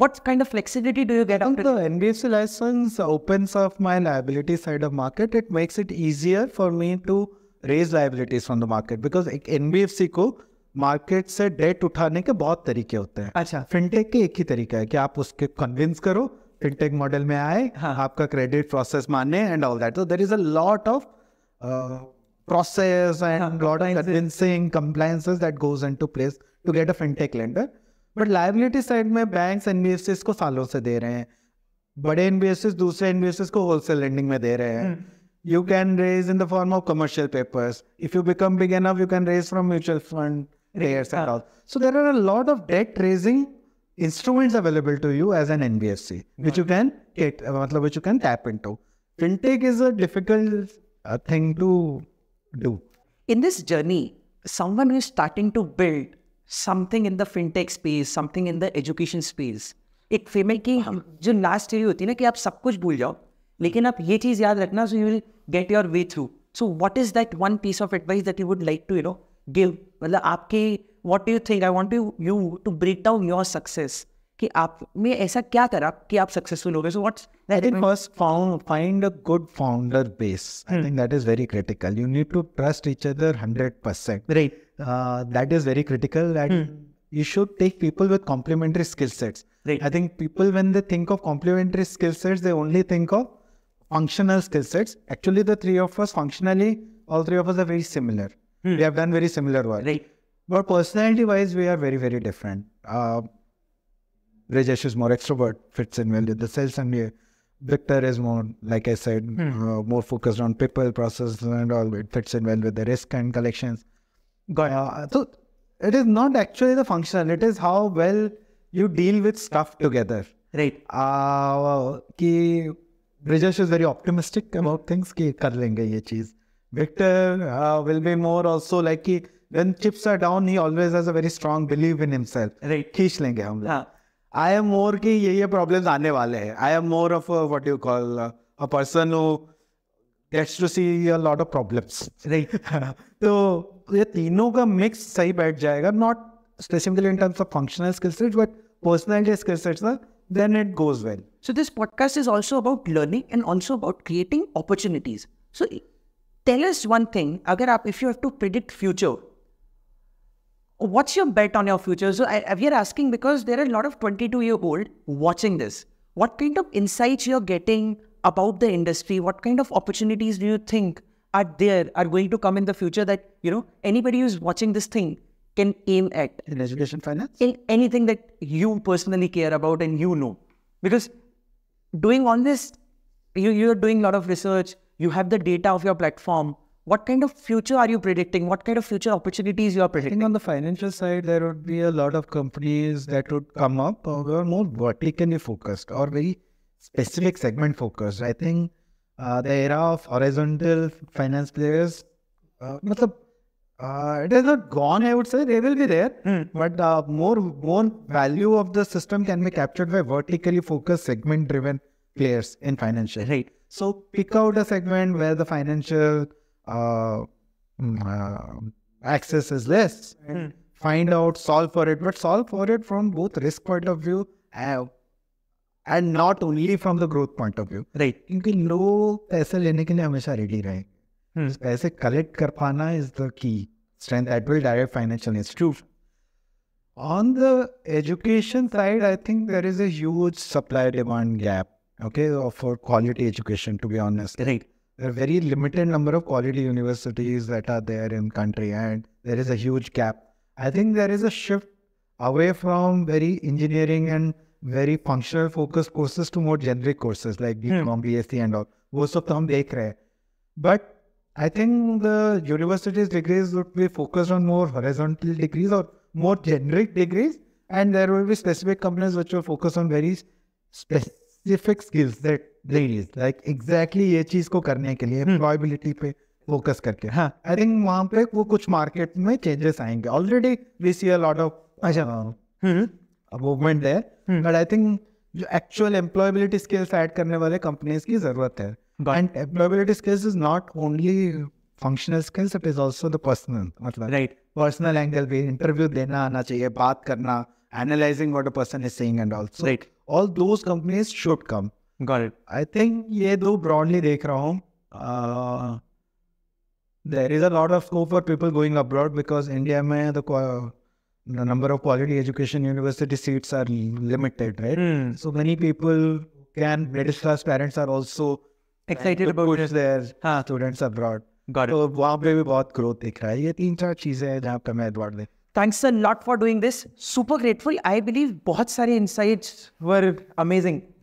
Speaker 2: what kind of flexibility
Speaker 1: do you get out the NBFC license opens up my liability side of market. It makes it easier for me to raise liabilities from the market because NBFC को market से debt उठाने के बहुत तरीके होते हैं अच्छा fintech के एक ही तरीका है कि आप उसके कन्विंस करो फिनटेक मॉडल में आए हाँ. आपका क्रेडिट प्रोसेस माने एंड ऑल दैट तो there is a lot of process and yeah, lot of uh, हाँ, convincing compliances that goes into place to get a fintech lender. But liability side में bank NBFC को सालों से दे रहे हैं बड़े एनबीएफसी दूसरे एनबीएफसी को होलसेल लेंडिंग में दे रहे हैं you can raise in the form of commercial papers if you become big enough you can raise from mutual fund layers and uh, all. So there are a lot of debt raising instruments available to you as an NBFC, which you can get, uh, which you can tap into. Fintech is a difficult uh, thing to do.
Speaker 2: In this journey, someone who is starting to build something in the fintech space, something in the education space, एक female की जो last stage होती है ना कि आप सब कुछ भूल जाओ लेकिन आप ये चीज़ याद रखना so you will get your way through so what is that one piece of advice that you would like to you know give मतलब आपकी what you think I want you you to break down your success कि आप में ऐसा क्या करा कि आप सक्सेसफुल हो गए
Speaker 1: good founder base I think that is very critical you need to trust each other hundred percent right that is very critical that you should take people with complementary skill sets right I think people when they think of complementary skill sets they only think of functional skill sets actually the three of us functionally all three of us are very similar Hmm. We have done very similar work. Right. But personality wise, we are very, very different. Uh, Rajesh is more extrovert, fits in well with the sales and Victor is more, like I said, hmm. uh, more focused on people, process, and all. It fits in well with the risk and collections. Got uh, so it is not actually the function, it is how well you deal with stuff together. Right. Uh, ki Rajesh is very optimistic about things, ki kar lenge ye cheez. Victor uh, will be more also like he, when chips are down, he always has a very strong belief in himself. Right. खींच I am more कि ये problems आने वाले I am more of a, what you call uh, a person who gets to see a lot of problems. Right. तो ये तीनों का mix सही बैठ जाएगा.
Speaker 2: Not specifically in terms of functional skill sets, but personality skill sets ना. Then it goes well. So this podcast is also about learning and also about creating opportunities. So tell us one thing. Agar aap, if you have to predict future, what's your bet on your future? So I, we are asking because there are a lot of 22 year old watching this. What kind of insights you're getting about the industry? What kind of opportunities do you think are there are going to come in the future that you know anybody who's watching this thing can aim at in education finance in anything that you personally care about and you know because doing all this you you're doing a lot of research you have the data of your platform. What kind of future are you predicting? What kind of future opportunities you are predicting? on the financial side, there would
Speaker 1: be a lot of companies that would come up who are more
Speaker 2: vertically focused
Speaker 1: or very specific segment focused. I think uh, the era of horizontal finance players, uh, uh, not gone, I would say. They will be there, mm. but uh, more more value of the system can be captured by vertically focused, segment-driven players in financial. Right. So pick out a segment where the financial uh, mm, uh, access is less. Hmm. Find out, solve for it, but solve for it from both risk point of view and, and not only from the growth point of view. Right. क्योंकि लोग पैसे लेने के लिए हमेशा ready रहे hmm. पैसे collect कर पाना is the key strength. At will direct financial institute On the education side, I think there is a huge supply demand gap okay, for quality education, to be honest. Right. There are very limited number of quality universities that are there in country and there is a huge gap. I think there is a shift away from very engineering and very functional focused courses to more generic courses like BCom, hmm. BSc and all. Most of them they देख रहे हैं but I think the universities degrees would more focused degrees more horizontal degrees और more generic degrees will there will be specific companies which will focus specific skills that ladies like exactly ये चीज को करने के लिए employability हम्म। पे focus करके हाँ आई थिंक वहाँ पे वो कुछ मार्केट में चेंजेस आएंगे already we see a lot of अच्छा मूवमेंट है बट आई थिंक जो एक्चुअल एम्प्लॉयबिलिटी स्किल्स ऐड करने वाले कंपनीज की जरूरत है and employability skills is not only functional skills it is also personal मतलब राइट पर्सनल एंगल भी इंटरव्यू देना आना चाहिए बात करना analysing what a person is seeing and also right all those companies should come. Got it. I think ये दो broadly देख रहा हूँ. Uh, there is a lot of scope for people going abroad because India में the the number of quality education university seats are limited, right? Mm. So many people can middle class parents are also excited about push their हाँ. students abroad. Got it. तो वहाँ पे भी बहुत growth दिख रहा है. ये तीन चार चीजें हैं जहाँ पे मैं abroad देख
Speaker 2: Thanks a lot for doing this. Super grateful. I believe बहुत सारे insights were amazing.